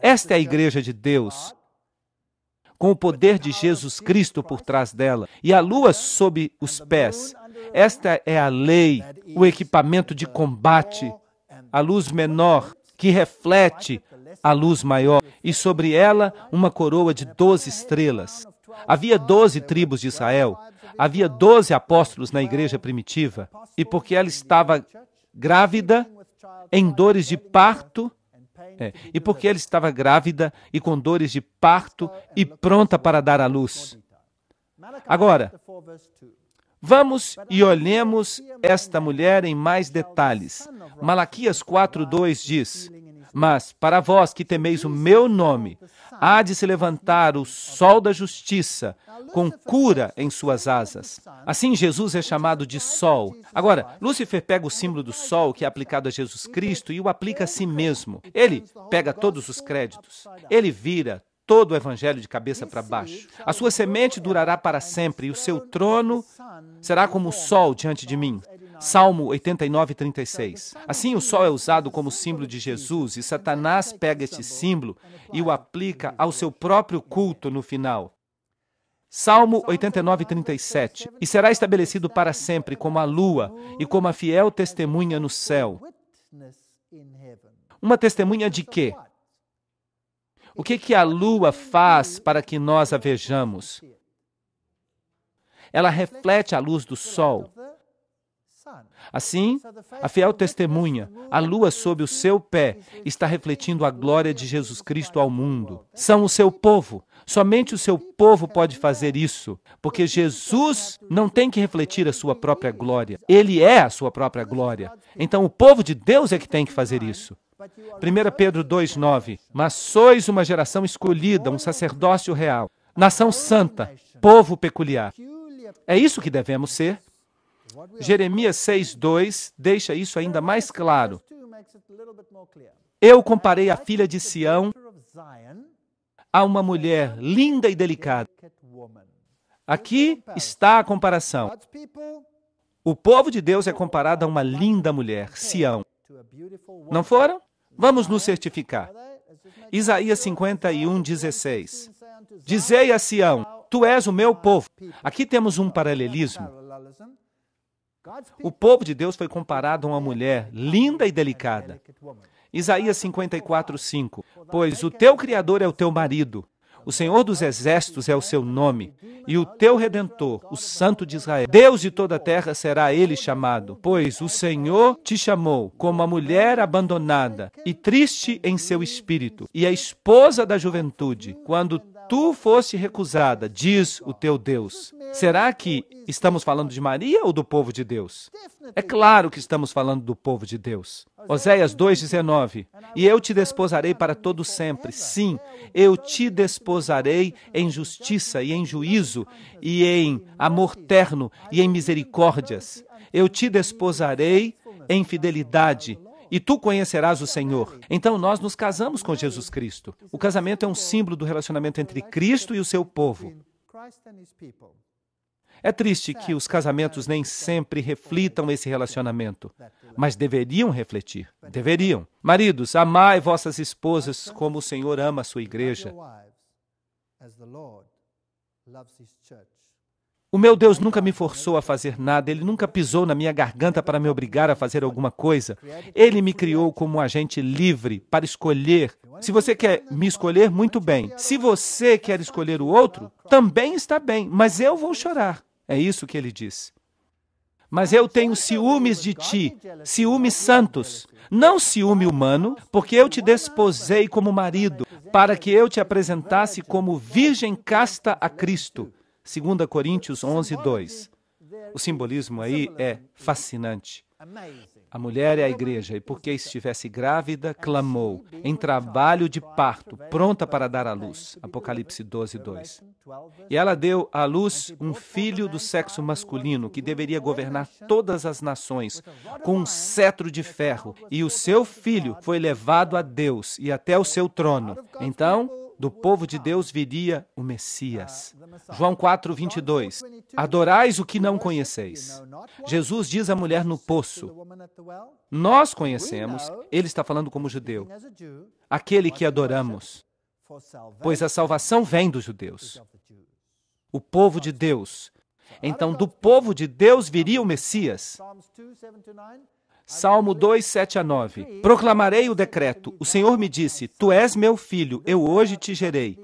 Esta é a igreja de Deus, com o poder de Jesus Cristo por trás dela, e a lua sob os pés. Esta é a lei, o equipamento de combate a luz menor, que reflete a luz maior, e sobre ela uma coroa de doze estrelas. Havia doze tribos de Israel, havia doze apóstolos na igreja primitiva, e porque ela estava grávida, em dores de parto, é, e porque ela estava grávida e com dores de parto e pronta para dar à luz. Agora, Vamos e olhemos esta mulher em mais detalhes. Malaquias 4:2 diz: Mas para vós que temeis o meu nome, há de se levantar o sol da justiça, com cura em suas asas. Assim Jesus é chamado de sol. Agora, Lúcifer pega o símbolo do sol que é aplicado a Jesus Cristo e o aplica a si mesmo. Ele pega todos os créditos. Ele vira todo o evangelho de cabeça para baixo. A sua semente durará para sempre e o seu trono será como o sol diante de mim. Salmo 89, 36. Assim, o sol é usado como símbolo de Jesus e Satanás pega este símbolo e o aplica ao seu próprio culto no final. Salmo 89, 37. E será estabelecido para sempre como a lua e como a fiel testemunha no céu. Uma testemunha de quê? O que, que a lua faz para que nós a vejamos? Ela reflete a luz do sol. Assim, a fiel testemunha, a lua sob o seu pé, está refletindo a glória de Jesus Cristo ao mundo. São o seu povo. Somente o seu povo pode fazer isso, porque Jesus não tem que refletir a sua própria glória. Ele é a sua própria glória. Então, o povo de Deus é que tem que fazer isso. 1 Pedro 2,9: Mas sois uma geração escolhida, um sacerdócio real, nação santa, povo peculiar. É isso que devemos ser. Jeremias 6,2 deixa isso ainda mais claro. Eu comparei a filha de Sião a uma mulher linda e delicada. Aqui está a comparação. O povo de Deus é comparado a uma linda mulher, Sião. Não foram? Vamos nos certificar. Isaías 51, 16. Dizei a Sião: Tu és o meu povo. Aqui temos um paralelismo. O povo de Deus foi comparado a uma mulher linda e delicada. Isaías 54, 5. Pois o teu Criador é o teu marido, o Senhor dos Exércitos é o seu nome, e o teu redentor, o Santo de Israel. Deus de toda a terra será ele chamado, pois o Senhor te chamou como a mulher abandonada e triste em seu espírito, e a esposa da juventude, quando tu foste recusada, diz o teu Deus. Será que estamos falando de Maria ou do povo de Deus? É claro que estamos falando do povo de Deus. Oséias 2,19: E eu te desposarei para todo sempre. Sim, eu te desposarei em justiça e em juízo, e em amor terno e em misericórdias. Eu te desposarei em fidelidade e tu conhecerás o Senhor. Então nós nos casamos com Jesus Cristo. O casamento é um símbolo do relacionamento entre Cristo e o seu povo. É triste que os casamentos nem sempre reflitam esse relacionamento, mas deveriam refletir. Deveriam. Maridos, amai vossas esposas como o Senhor ama a sua igreja. O meu Deus nunca me forçou a fazer nada, ele nunca pisou na minha garganta para me obrigar a fazer alguma coisa. Ele me criou como um agente livre para escolher. Se você quer me escolher, muito bem. Se você quer escolher o outro, também está bem, mas eu vou chorar. É isso que ele diz. Mas eu tenho ciúmes de ti, ciúmes santos, não ciúme humano, porque eu te desposei como marido, para que eu te apresentasse como virgem casta a Cristo. 2 Coríntios 11, 2. O simbolismo aí é fascinante. A mulher é a igreja, e porque estivesse grávida, clamou, em trabalho de parto, pronta para dar à luz. Apocalipse 12, 2. E ela deu à luz um filho do sexo masculino, que deveria governar todas as nações, com um cetro de ferro, e o seu filho foi levado a Deus e até o seu trono. Então, do povo de tá. Deus viria o Messias. Ah, João 4, 22. Adorais o que não conheceis. Jesus diz à mulher no poço: Nós conhecemos, ele está falando como judeu, aquele que adoramos, pois a salvação vem dos judeus. O povo de Deus. Então, do povo de Deus viria o Messias. Salmo 2, 7 a 9. Proclamarei o decreto. O Senhor me disse: Tu és meu filho, eu hoje te gerei.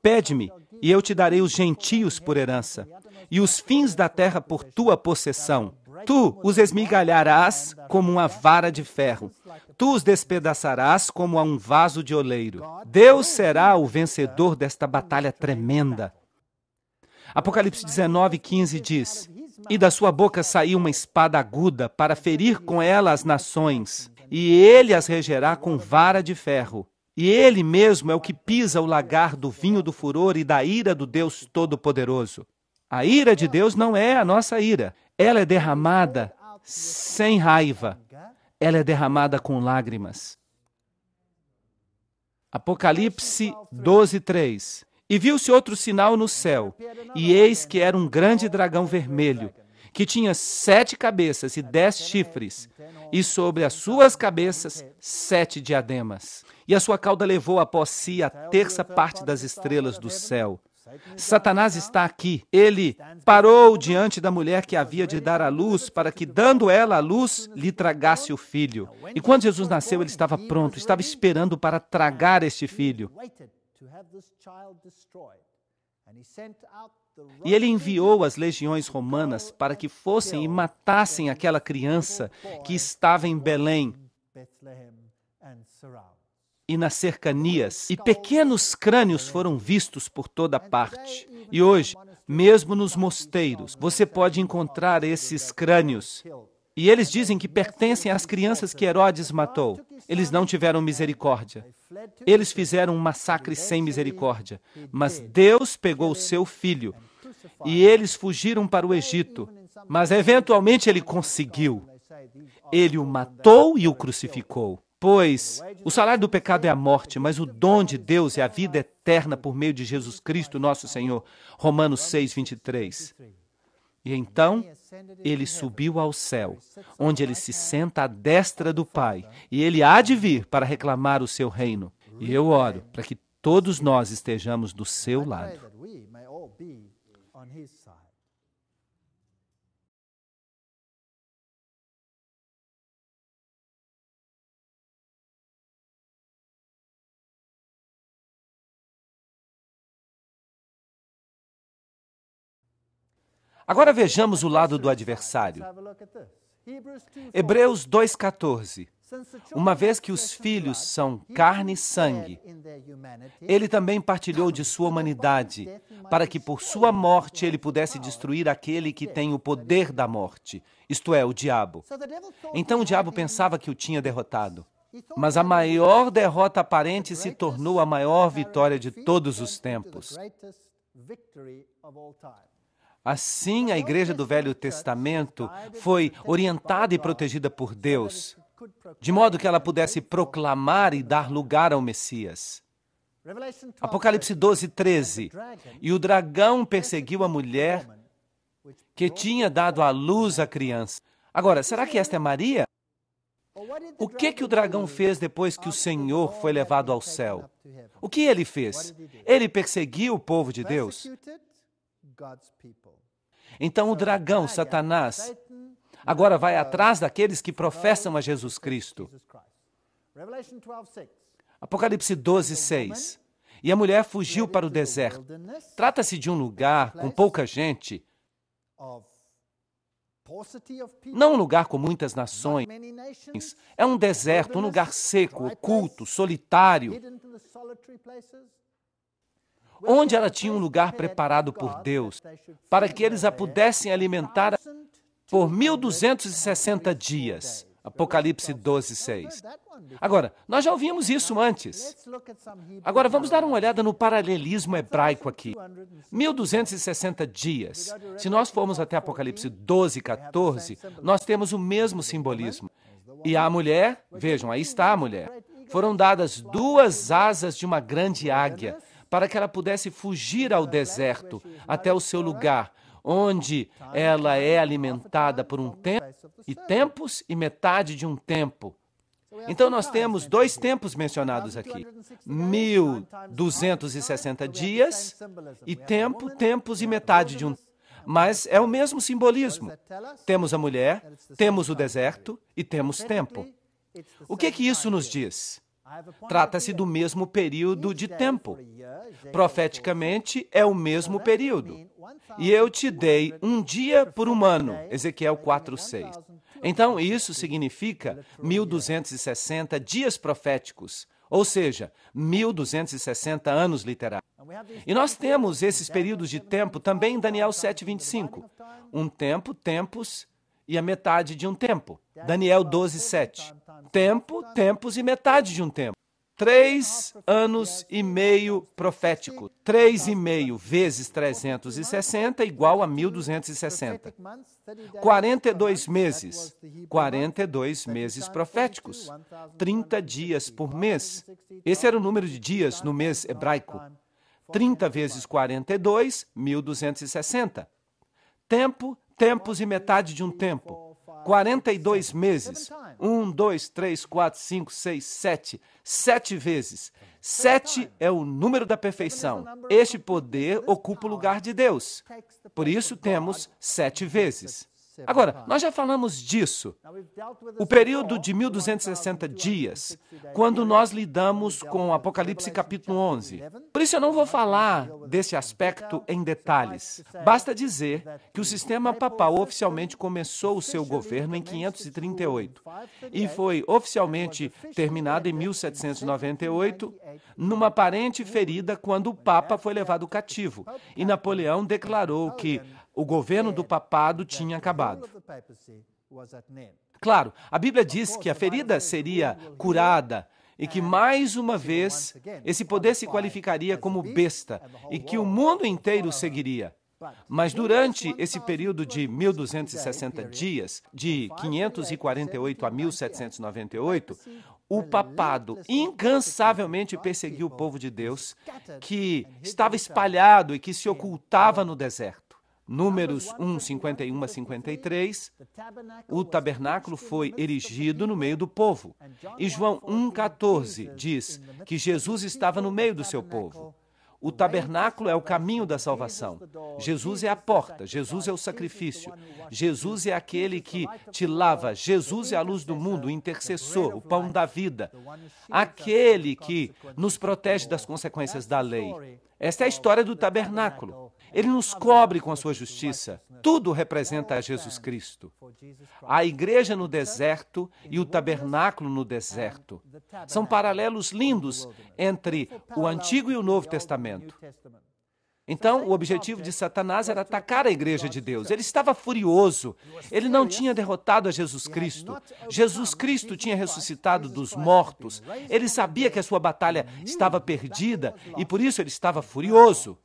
Pede-me, e eu te darei os gentios por herança, e os fins da terra por tua possessão. Tu os esmigalharás como uma vara de ferro, tu os despedaçarás como a um vaso de oleiro. Deus será o vencedor desta batalha tremenda. Apocalipse 19, 15 diz: e da sua boca saiu uma espada aguda para ferir com ela as nações, e ele as regerá com vara de ferro. E ele mesmo é o que pisa o lagar do vinho do furor e da ira do Deus Todo-Poderoso. A ira de Deus não é a nossa ira. Ela é derramada sem raiva. Ela é derramada com lágrimas. Apocalipse 12, 3. E viu-se outro sinal no céu, e eis que era um grande dragão vermelho, que tinha sete cabeças e dez chifres, e sobre as suas cabeças sete diademas. E a sua cauda levou após si a terça parte das estrelas do céu. Satanás está aqui. Ele parou diante da mulher que havia de dar à luz, para que, dando ela à luz, lhe tragasse o filho. E quando Jesus nasceu, ele estava pronto, estava esperando para tragar este filho. E ele enviou as legiões romanas para que fossem e matassem aquela criança que estava em Belém e nas cercanias, e pequenos crânios foram vistos por toda parte. E hoje, mesmo nos mosteiros, você pode encontrar esses crânios e eles dizem que pertencem às crianças que Herodes matou. Eles não tiveram misericórdia. Eles fizeram um massacre sem misericórdia. Mas Deus pegou o seu filho e eles fugiram para o Egito. Mas eventualmente ele conseguiu. Ele o matou e o crucificou. Pois o salário do pecado é a morte, mas o dom de Deus é a vida eterna por meio de Jesus Cristo, nosso Senhor. Romanos 6, 23. E então ele subiu ao céu, onde ele se senta à destra do Pai, e ele há de vir para reclamar o seu reino. E eu oro para que todos nós estejamos do seu lado. Agora vejamos o lado do adversário. Hebreus 2,14. Uma vez que os filhos são carne e sangue, ele também partilhou de sua humanidade, para que por sua morte ele pudesse destruir aquele que tem o poder da morte, isto é, o diabo. Então o diabo pensava que o tinha derrotado. Mas a maior derrota aparente se tornou a maior vitória de todos os tempos. Assim, a igreja do Velho Testamento foi orientada e protegida por Deus, de modo que ela pudesse proclamar e dar lugar ao Messias. Apocalipse 12, 13. E o dragão perseguiu a mulher que tinha dado à luz a criança. Agora, será que esta é Maria? O que que o dragão fez depois que o Senhor foi levado ao céu? O que ele fez? Ele perseguiu o povo de Deus. Então o dragão, Satanás, agora uh, vai atrás daqueles que professam a Jesus Cristo. Apocalipse 12, 6. E a mulher fugiu para o deserto. Trata-se de um lugar com pouca gente, não um lugar com muitas nações. É um deserto, um lugar seco, oculto, solitário onde ela tinha um lugar preparado por Deus para que eles a pudessem alimentar por 1260 dias. Apocalipse 12, 6. Agora, nós já ouvimos isso antes. Agora, vamos dar uma olhada no paralelismo hebraico aqui. 1260 dias. Se nós formos até Apocalipse 12, 14, nós temos o mesmo simbolismo. E a mulher, vejam, aí está a mulher. Foram dadas duas asas de uma grande águia para que ela pudesse fugir ao deserto, até o seu lugar, onde ela é alimentada por um tempo e tempos e metade de um tempo. Então nós temos dois tempos mencionados aqui: 1260 dias e tempo, tempos e metade de um mas é o mesmo simbolismo. Temos a mulher, temos o deserto e temos tempo. O que que isso nos diz? Trata-se do mesmo período de tempo. Profeticamente, é o mesmo período. E eu te dei um dia por um ano. Ezequiel 4,6. Então, isso significa 1260 dias proféticos, ou seja, 1260 anos literários. E nós temos esses períodos de tempo também em Daniel 7,25. Um tempo, tempos e a metade de um tempo. Daniel 12, 7 tempo, tempos e metade de um tempo. Três anos e meio profético. Três e meio vezes 360 igual a 1260. 42 meses. 42 meses proféticos. 30 dias por mês. Esse era o número de dias no mês hebraico. 30 vezes 42, 1260. Tempo, tempos e metade de um tempo. 42 meses. Um, dois, três, quatro, cinco, seis, sete. Sete vezes. Sete é o número da perfeição. Este poder ocupa o lugar de Deus. Por isso temos sete vezes. Agora, nós já falamos disso. O período de 1260 dias, quando nós lidamos com Apocalipse capítulo 11. Por isso eu não vou falar desse aspecto em detalhes. Basta dizer que o sistema papal oficialmente começou o seu governo em 538 e foi oficialmente terminado em 1798, numa aparente ferida quando o Papa foi levado cativo e Napoleão declarou que o governo do papado tinha acabado. Claro, a Bíblia diz que a ferida seria curada e que mais uma vez esse poder se qualificaria como besta e que o mundo inteiro seguiria. Mas durante esse período de 1260 dias, de 548 a 1798, o papado incansavelmente perseguiu o povo de Deus que estava espalhado e que se ocultava no deserto. Números 1, 51 a 53, o tabernáculo foi erigido no meio do povo. E João 1, 14 diz que Jesus estava no meio do seu povo. O tabernáculo é o caminho da salvação. Jesus é a porta, Jesus é o sacrifício, Jesus é aquele que te lava, Jesus é a luz do mundo, o intercessor, o pão da vida, aquele que nos protege das consequências da lei. Esta é a história do tabernáculo. Ele nos cobre com a sua justiça. Tudo representa a Jesus Cristo. A igreja no deserto e o tabernáculo no deserto são paralelos lindos entre o Antigo e o Novo Testamento. Então, o objetivo de Satanás era atacar a igreja de Deus. Ele estava furioso. Ele não tinha derrotado a Jesus Cristo. Jesus Cristo tinha ressuscitado dos mortos. Ele sabia que a sua batalha estava perdida e por isso ele estava furioso.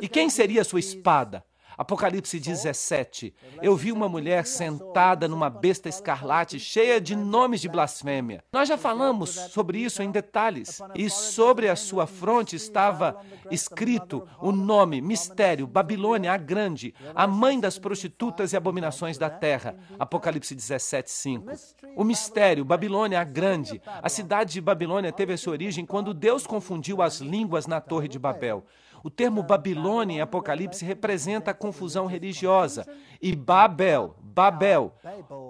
E quem seria sua espada? Apocalipse 17. É Eu vi uma mulher sentada numa besta escarlate cheia de nomes de blasfêmia. Nós já falamos sobre isso em detalhes. E sobre a sua fronte estava escrito o nome, mistério, Babilônia a Grande, a mãe das prostitutas e abominações da né? terra. Apocalipse 17, 5. O mistério, Babilônia a é Grande. A cidade de Babilônia teve a sua origem quando Deus confundiu as línguas na tá Torre de Babel. O termo Babilônia em Apocalipse representa a confusão religiosa. E Babel, Babel,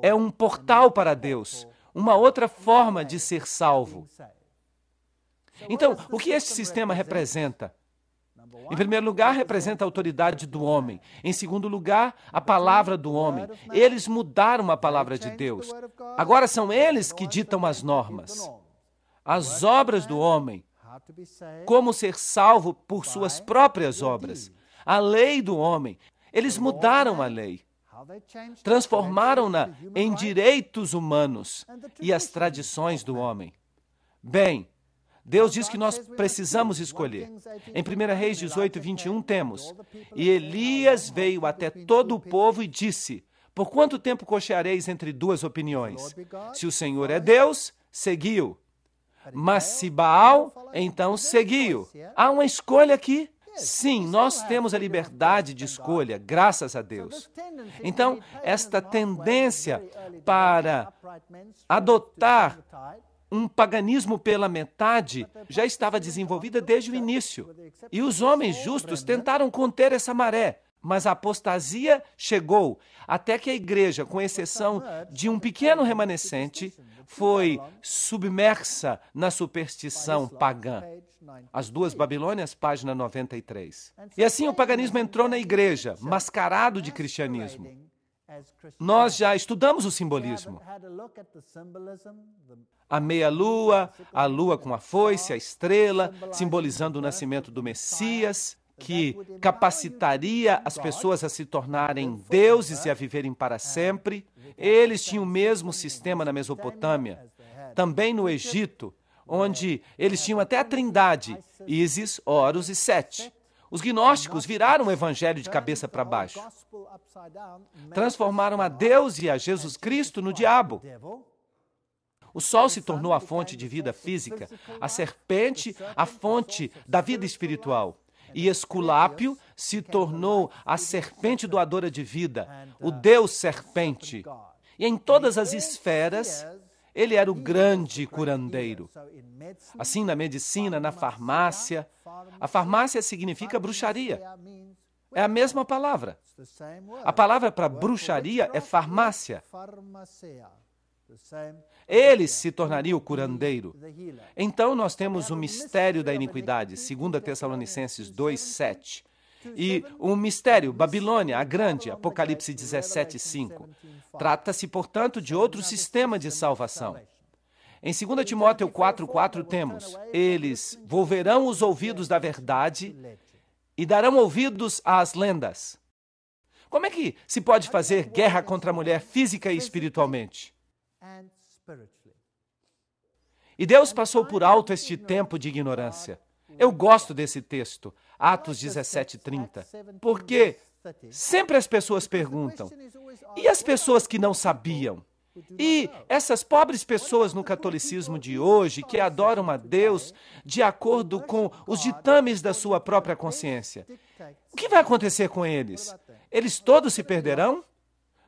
é um portal para Deus, uma outra forma de ser salvo. Então, o que este sistema representa? Em primeiro lugar, representa a autoridade do homem. Em segundo lugar, a palavra do homem. Eles mudaram a palavra de Deus. Agora são eles que ditam as normas. As obras do homem como ser salvo por suas próprias obras. A lei do homem. Eles mudaram a lei, transformaram-na em direitos humanos e as tradições do homem. Bem, Deus diz que nós precisamos escolher. Em 1 Reis 18, 21, temos: E Elias veio até todo o povo e disse: Por quanto tempo cocheareis entre duas opiniões? Se o Senhor é Deus, seguiu. Mas se Baal, então é seguiu. Há uma escolha aqui. Sim, é nós temos a liberdade de escolha, graças a Deus. Então, esta tendência para adotar um paganismo pela metade já estava desenvolvida desde o início. E os homens justos tentaram conter essa maré, mas a apostasia chegou até que a igreja, com exceção de um pequeno remanescente, foi submersa na superstição pagã. As duas Babilônias, página 93. E assim o paganismo entrou na igreja, mascarado de cristianismo. Nós já estudamos o simbolismo. A meia-lua, a lua com a foice, a estrela, simbolizando o nascimento do Messias, que capacitaria as pessoas a se tornarem deuses e a viverem para é. sempre. Eles tinham o mesmo sistema na Mesopotâmia, também no Egito, onde é, eles tinham até a trindade, Isis, Horus e né? Sete. Os gnósticos viraram o é evangelho de cabeça para baixo. Transformaram a Deus e a Jesus tipo Cristo no diabo. O sol se tornou a fonte de vida física, a serpente, a fonte da vida espiritual. E Esculápio se tornou a serpente doadora de vida, o uh, deus serpente. E em todas as esferas, ele era o grande curandeiro. Assim, na medicina, na farmácia, a farmácia significa bruxaria. É a mesma palavra. A palavra para bruxaria é farmácia. Ele se tornaria o curandeiro. Então nós temos o mistério da iniquidade, 2 Tessalonicenses 2:7. E o um mistério, Babilônia, a grande, Apocalipse 17:5. Trata-se, portanto, de outro sistema de salvação. Em 2 Timóteo 4:4 temos: Eles volverão os ouvidos da verdade e darão ouvidos às lendas. Como é que se pode fazer guerra contra a mulher física e espiritualmente? E Deus passou por alto este tempo de ignorância. Eu gosto desse texto, Atos 17:30, porque sempre as pessoas perguntam: e as pessoas que não sabiam? E essas pobres pessoas no catolicismo de hoje que adoram a Deus de acordo com os ditames da sua própria consciência. O que vai acontecer com eles? Eles todos se perderão?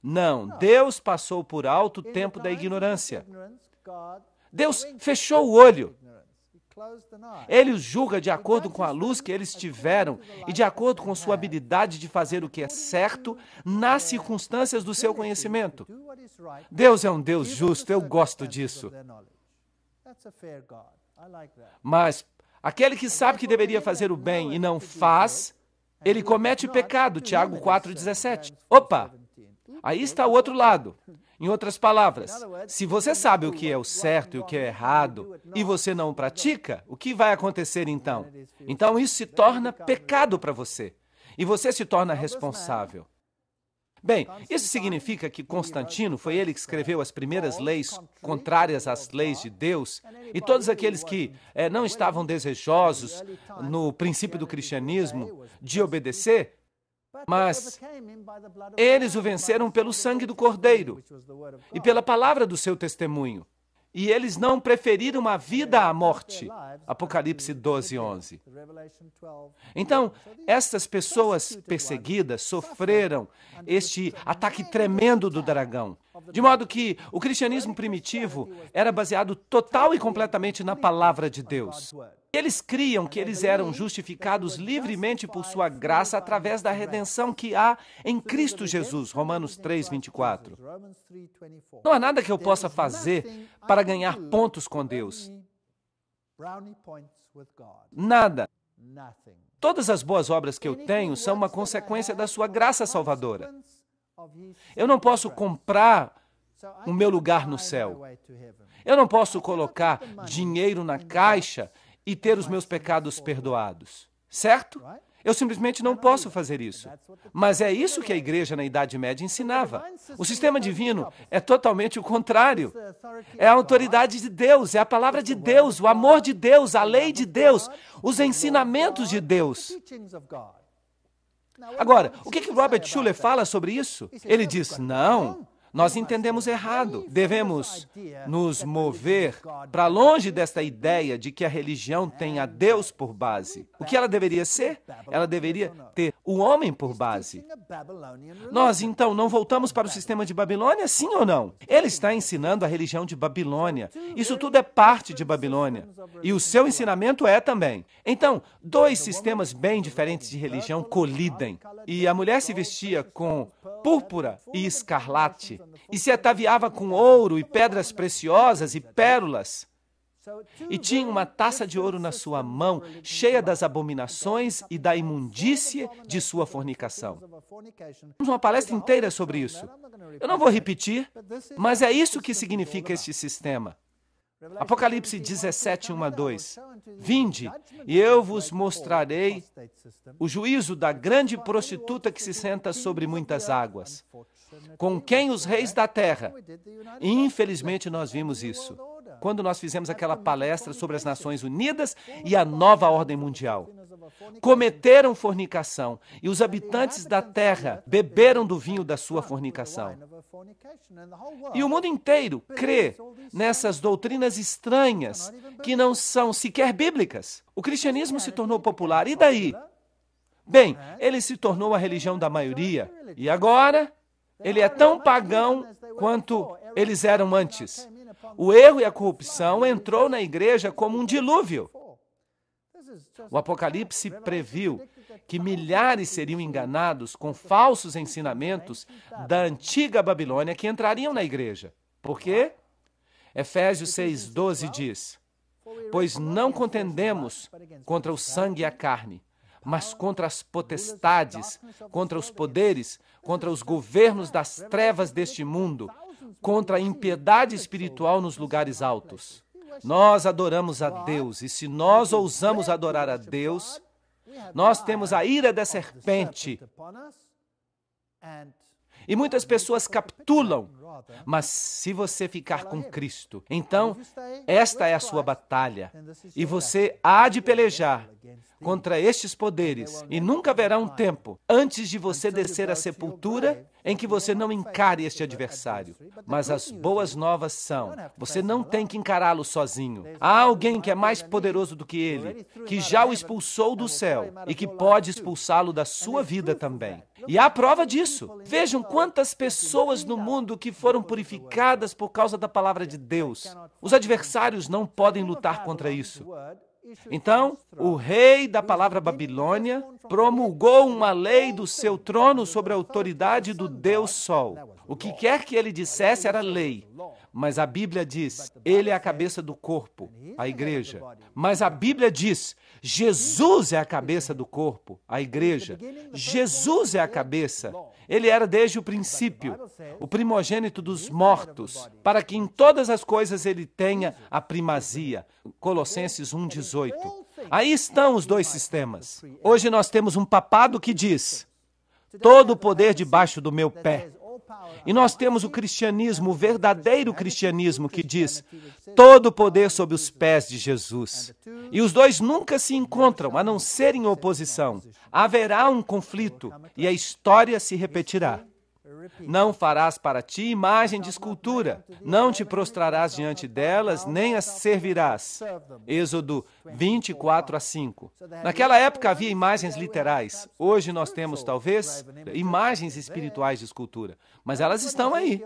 Não, Deus passou por alto o tempo da ignorância. Deus fechou o olho. Ele os julga de acordo com a luz que eles tiveram e de acordo com sua habilidade de fazer o que é certo nas circunstâncias do seu conhecimento. Deus é um Deus justo, eu gosto disso. Mas aquele que sabe que deveria fazer o bem e não faz, ele comete pecado, Tiago 4,17. Opa, Aí está o outro lado. Em outras palavras, se você sabe o que é o certo e o que é errado e você não pratica, o que vai acontecer então? Então isso se torna pecado para você e você se torna responsável. Bem, isso significa que Constantino foi ele que escreveu as primeiras leis contrárias às leis de Deus, e todos aqueles que eh, não estavam desejosos no princípio do cristianismo de obedecer mas eles o venceram pelo sangue do Cordeiro e pela palavra do seu testemunho. E eles não preferiram a vida à morte. Apocalipse 12, 11. Então, estas pessoas perseguidas sofreram este ataque tremendo do dragão. De modo que o cristianismo primitivo era baseado total e completamente na palavra de Deus. Eles criam que eles eram justificados livremente por sua graça através da redenção que há em Cristo Jesus. Romanos 3, 24. Não há nada que eu possa fazer para ganhar pontos com Deus. Nada. Todas as boas obras que eu tenho são uma consequência da sua graça salvadora. Eu não posso comprar o meu lugar no céu. Eu não posso colocar dinheiro na caixa e ter os meus pecados perdoados, certo? Eu simplesmente não posso fazer isso. Mas é isso que a igreja na Idade Média ensinava. O sistema divino é totalmente o contrário. É a autoridade de Deus, é a palavra de Deus, o amor de Deus, a lei de Deus, os ensinamentos de Deus. Agora, o que, que Robert Schuller fala sobre isso? Ele diz: não, nós entendemos errado. Devemos nos mover para longe desta ideia de que a religião tem a Deus por base. O que ela deveria ser? Ela deveria ter o homem por base. Nós, então, não voltamos para o sistema de Babilônia, sim ou não? Ele está ensinando a religião de Babilônia. Isso tudo é parte de Babilônia. E o seu ensinamento é também. Então, dois sistemas bem diferentes de religião colidem. E a mulher se vestia com púrpura e escarlate e se ataviava com ouro e pedras preciosas e pérolas. E tinha uma taça de ouro na sua mão, cheia das abominações e da imundícia de sua fornicação. Temos uma palestra inteira sobre isso. Eu não vou repetir, mas é isso que significa este sistema. Apocalipse 17, 1 a 2. Vinde, e eu vos mostrarei o juízo da grande prostituta que se senta sobre muitas águas com quem os reis da terra. infelizmente, nós vimos isso quando nós fizemos aquela palestra sobre as Nações Unidas e a nova ordem mundial. Cometeram fornicação e os habitantes da terra beberam do vinho da sua fornicação. E o mundo inteiro crê nessas doutrinas estranhas que não são sequer bíblicas. O cristianismo se tornou popular, e daí? Bem, ele se tornou a religião da maioria. E agora? Ele é tão pagão quanto eles eram antes. O erro e a corrupção entrou na igreja como um dilúvio. O Apocalipse previu que milhares seriam enganados com falsos ensinamentos da antiga Babilônia que entrariam na igreja. Por quê? Efésios 6,12 diz: Pois não contendemos contra o sangue e a carne, mas contra as potestades, contra os poderes, contra os governos das trevas deste mundo, contra a impiedade espiritual nos lugares altos. Nós adoramos a Deus, e se nós ousamos adorar a Deus, nós temos a ira da serpente. E muitas pessoas capitulam. Né? Mas se você ficar com Cristo, então esta é a sua batalha. E você há de pelejar contra estes poderes. E nunca haverá um tempo antes de você descer à sepultura em que você não encare este adversário. Mas as boas novas são: é você não tem que encará-lo sozinho. Há alguém que é, é mais poderoso do que ele, que já o expulsou do céu e que pode expulsá-lo da sua vida também. E há prova disso. Vejam quantas pessoas no mundo que foram purificadas por causa da palavra de Deus. Os adversários não podem lutar contra isso. Então, o rei da palavra Babilônia promulgou uma lei do seu trono sobre a autoridade do Deus Sol. O que quer que ele dissesse era lei, mas a Bíblia diz: ele é a cabeça do corpo, a igreja. Mas a Bíblia diz: Jesus é a cabeça do corpo, a igreja. Jesus é a cabeça. Ele era desde o princípio, o primogênito dos mortos, para que em todas as coisas ele tenha a primazia. Colossenses 1,18. Aí estão os dois sistemas. Hoje nós temos um papado que diz: todo o poder debaixo do meu pé. E nós temos o cristianismo, o verdadeiro cristianismo, que diz: todo o poder sob os pés de Jesus. E os dois nunca se encontram, a não ser em oposição. Haverá um conflito e a história se repetirá. Não farás para ti imagem de escultura, não te prostrarás diante delas, nem as servirás. Êxodo 24 a 5. Naquela época havia imagens literais. Hoje nós temos, talvez, imagens espirituais de escultura, mas elas estão aí.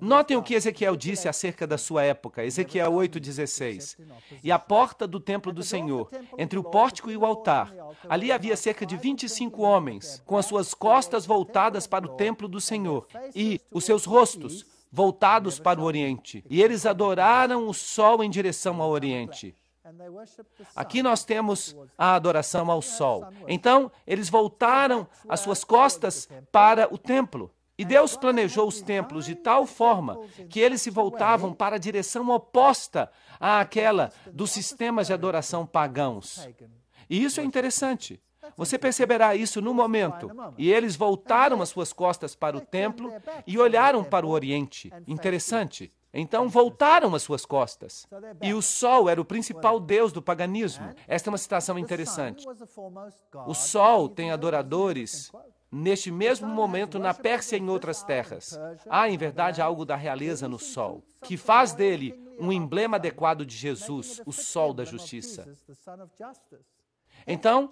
Notem o que Ezequiel disse acerca da sua época, Ezequiel 8,16. E a porta do templo é do Senhor, entre o pórtico e o altar, ali havia cerca de 25 homens, com as né? suas costas voltadas para o templo do Senhor e os seus rostos voltados para o Oriente. E eles adoraram o sol em direção ao Oriente. Aqui nós temos a adoração ao sol. Então, eles voltaram as suas costas para o templo. E Deus planejou os templos de tal forma que eles se voltavam para a direção oposta àquela dos sistemas de adoração pagãos. E isso é interessante. Você perceberá isso no momento. E eles voltaram as suas costas para o templo e olharam para o Oriente. Interessante. Então voltaram as suas costas. E o sol era o principal deus do paganismo. Esta é uma citação interessante. O sol tem adoradores neste mesmo então, momento na Pérsia e em outras terras. Há, em verdade, algo da realeza no sol, que faz dele um emblema adequado de né, Jesus, é o sol da justiça. Então,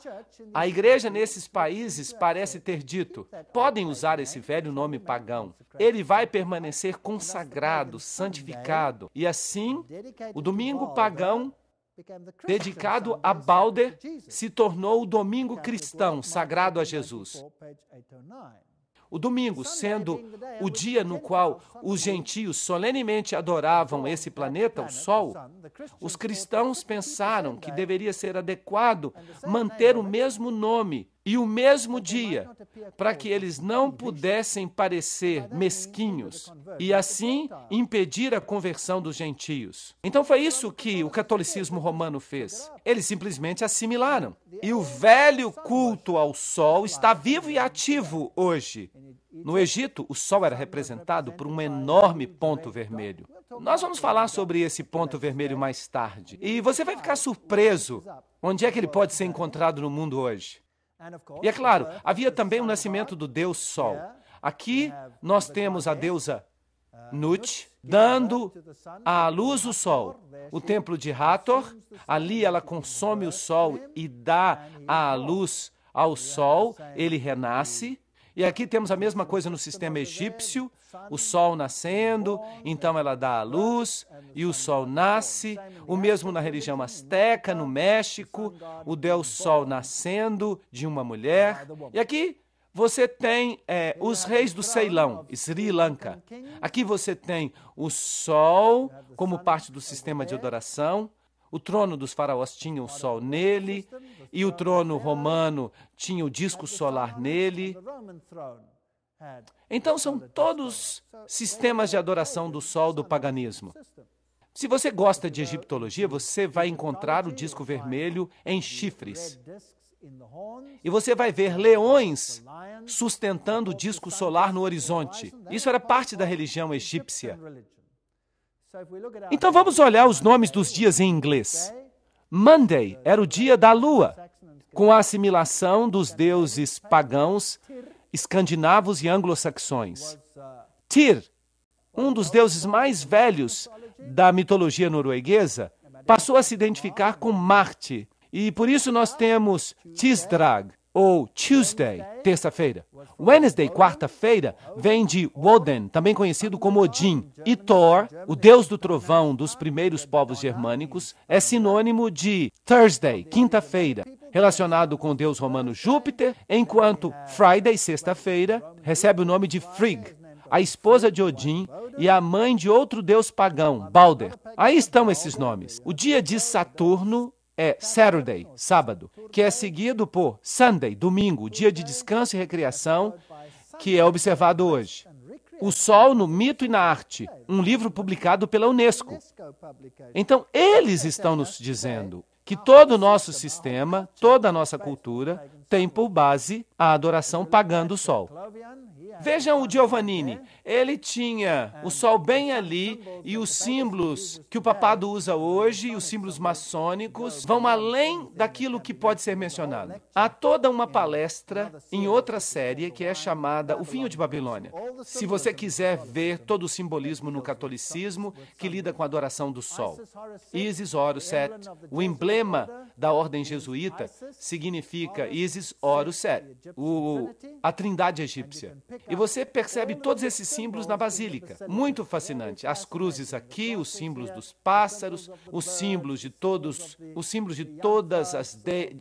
a igreja nesses países parece ter dito: podem usar esse velho nome pagão. Ele vai permanecer consagrado, santificado. E assim, o domingo pagão dedicado a Balder, se tornou o domingo cristão sagrado a Jesus. Oh o domingo, sendo o dia no qual os gentios solenemente adoravam esse planeta, o Sol, os cristãos pensaram que deveria ser adequado manter o mesmo nome e o mesmo dia, para que eles não pudessem parecer mesquinhos e assim impedir a conversão dos gentios. Então foi isso que o catolicismo romano fez. Eles simplesmente assimilaram. E o velho culto ao sol está vivo e ativo hoje. No Egito, o sol era representado por um enorme ponto vermelho. Nós vamos falar sobre esse ponto vermelho mais tarde. E você vai ficar surpreso onde é que ele pode ser encontrado no mundo hoje. E é claro, havia também o nascimento do deus Sol. Aqui nós temos a deusa uh, Nut dando à luz o sol. O templo de Hathor, ali ela consome o sol e dá à luz ao sol, ele renasce. E aqui temos a mesma coisa no sistema egípcio, o sol nascendo, então ela dá a luz e o sol nasce. O mesmo na religião asteca, no México, o deus sol nascendo de uma mulher. E aqui você tem é, os reis do Ceilão, Sri Lanka. Aqui você tem o sol como parte do sistema de adoração. O trono dos faraós tinha o sol nele, e o trono romano tinha o disco solar nele. Então são todos sistemas de adoração do sol do paganismo. Se você gosta de egiptologia, você vai encontrar o disco vermelho em chifres. E você vai ver leões sustentando o disco solar no horizonte. Isso era parte da religião egípcia. Então vamos olhar os nomes dos dias em inglês. Monday era o dia da lua, com a assimilação dos deuses pagãos escandinavos e anglo-saxões. Tyr, um dos deuses mais velhos da mitologia norueguesa, passou a se identificar com Marte, e por isso nós temos Tisdrag, ou Tuesday, terça-feira. Wednesday, quarta-feira, vem de Woden, também conhecido como Odin. E Thor, o deus do trovão dos primeiros povos germânicos, é sinônimo de Thursday, quinta-feira relacionado com o deus romano Júpiter, enquanto Friday, sexta-feira, recebe o nome de Frigg, a esposa de Odin e a mãe de outro deus pagão, Balder. Aí estão esses nomes. O dia de Saturno é Saturday, sábado, que é seguido por Sunday, domingo, dia de descanso e recreação, que é observado hoje. O Sol no Mito e na Arte, um livro publicado pela Unesco. Então, eles estão nos dizendo: que todo o nosso sistema, toda a nossa cultura, tempo base, a adoração pagando o sol. Vejam o Giovannini, ele tinha o sol bem ali e os símbolos que o papado usa hoje, os símbolos maçônicos, vão além daquilo que pode ser mencionado. Há toda uma palestra em outra série que é chamada O Vinho de Babilônia. Se você quiser ver todo o simbolismo no catolicismo que lida com a adoração do sol. Isis Horus Set, o emblema da ordem jesuíta, significa Isis vezes oro a trindade egípcia. E você percebe todos esses símbolos na basílica. Muito fascinante. As cruzes aqui, os símbolos dos pássaros, os símbolos de todos, os símbolos de todas as de,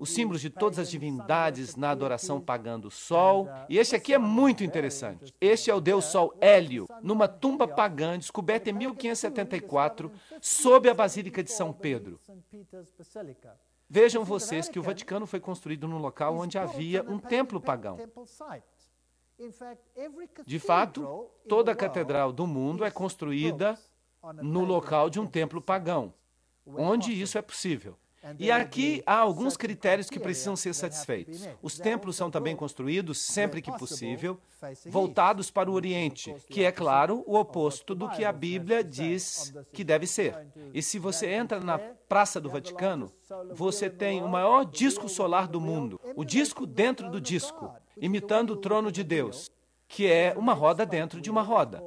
os símbolos de todas as divindades na adoração pagando o sol. E este aqui é muito interessante. Este é o deus Sol Hélio, numa tumba pagã descoberta em 1574 sob a Basílica de São Pedro. Vejam vocês que o Vaticano foi construído num local onde havia um templo pagão. De fato, toda a catedral do mundo é construída no local de um templo pagão, onde isso é possível. E aqui há alguns critérios que precisam ser satisfeitos. Os templos são também construídos, sempre que possível, voltados para o Oriente, que é, claro, o oposto do que a Bíblia diz que deve ser. E se você entra na Praça do Vaticano, você tem o maior disco solar do mundo o disco dentro do disco, imitando o trono de Deus que é uma roda dentro de uma roda.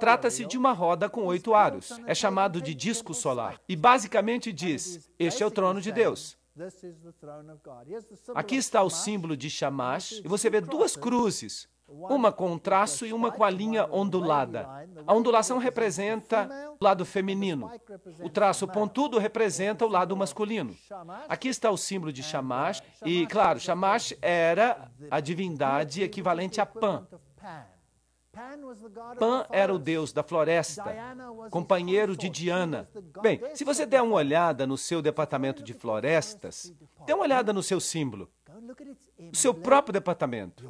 Trata-se de uma roda com oito aros. É chamado de disco solar. E basicamente diz: Este é o trono de Deus. Aqui está o símbolo de Shamash, e você vê duas cruzes, uma com um traço e uma com a linha ondulada. A ondulação representa o lado feminino, o traço pontudo representa o lado masculino. Aqui está o símbolo de Shamash, e claro, Shamash era a divindade equivalente a Pan, Pan era o deus da floresta, companheiro de Diana. Bem, se você der uma olhada no seu departamento de florestas, dê uma olhada no seu símbolo, o seu próprio departamento.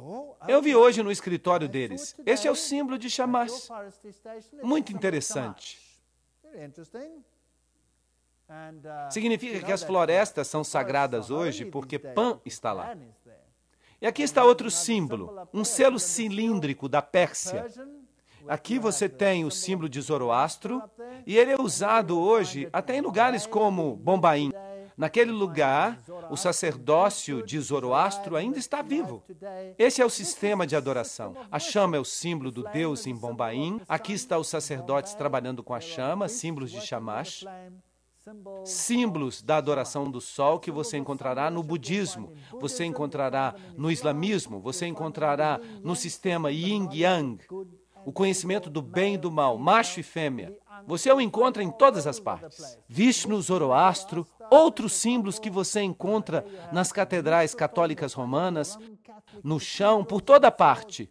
Eu vi hoje no escritório deles. Este é o símbolo de Shamash. Muito interessante. Uh, Significa que as florestas são sagradas hoje porque Pan está lá. E aqui está outro símbolo, um selo cilíndrico da Pérsia. Aqui você tem o símbolo de Zoroastro, e ele é usado hoje até em lugares como Bombaim. Naquele lugar, o sacerdócio de Zoroastro ainda está vivo. Esse é o sistema de adoração. A chama é o símbolo do Deus em Bombaim. Aqui está os sacerdotes trabalhando com a chama, símbolos de Shamash símbolos da adoração do sol que você encontrará no budismo, você encontrará no islamismo, você encontrará no sistema yin-yang, o conhecimento do bem e do mal, macho e fêmea. Você o encontra em todas as partes. Vishnu, Zoroastro, outros símbolos que você encontra nas catedrais católicas romanas, no chão, por toda parte.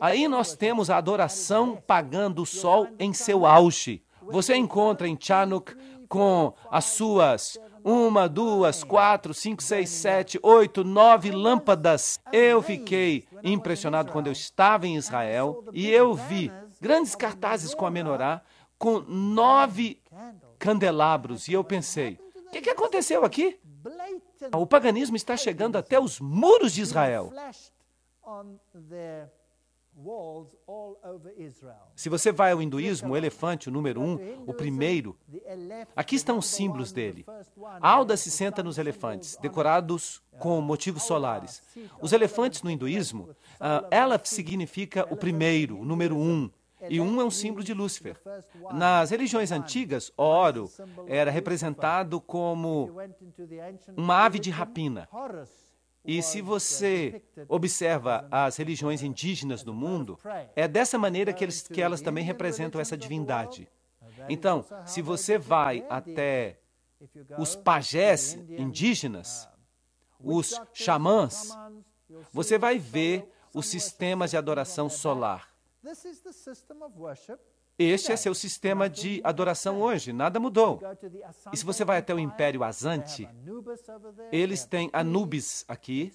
Aí nós temos a adoração pagando o sol em seu auge. Você encontra em Chanuk com as suas uma, duas, quatro, cinco, seis, sete, oito, nove lâmpadas. Eu fiquei impressionado quando eu estava em Israel e eu vi grandes cartazes com a menorá com nove candelabros e eu pensei, o que, que aconteceu aqui? O paganismo está chegando até os muros de Israel. Se você vai ao hinduísmo, o então, elefante, o número um, o primeiro, aqui estão os símbolos dele. Alda se senta nos elefantes, decorados com motivos solares. Os elefantes no hinduísmo, uh, ah, Elef significa o primeiro, o número um, e um é um símbolo de Lúcifer. Nas religiões antigas, Oro era representado como uma ave de rapina. E se você observa as religiões indígenas do mundo, é dessa maneira que, eles, que elas também representam essa divindade. Então, se você vai até os pajés indígenas, os xamãs, você vai ver os sistemas de adoração solar. Este é seu sistema de adoração hoje, nada mudou. E se você vai até o Império Azante, eles têm Anubis aqui,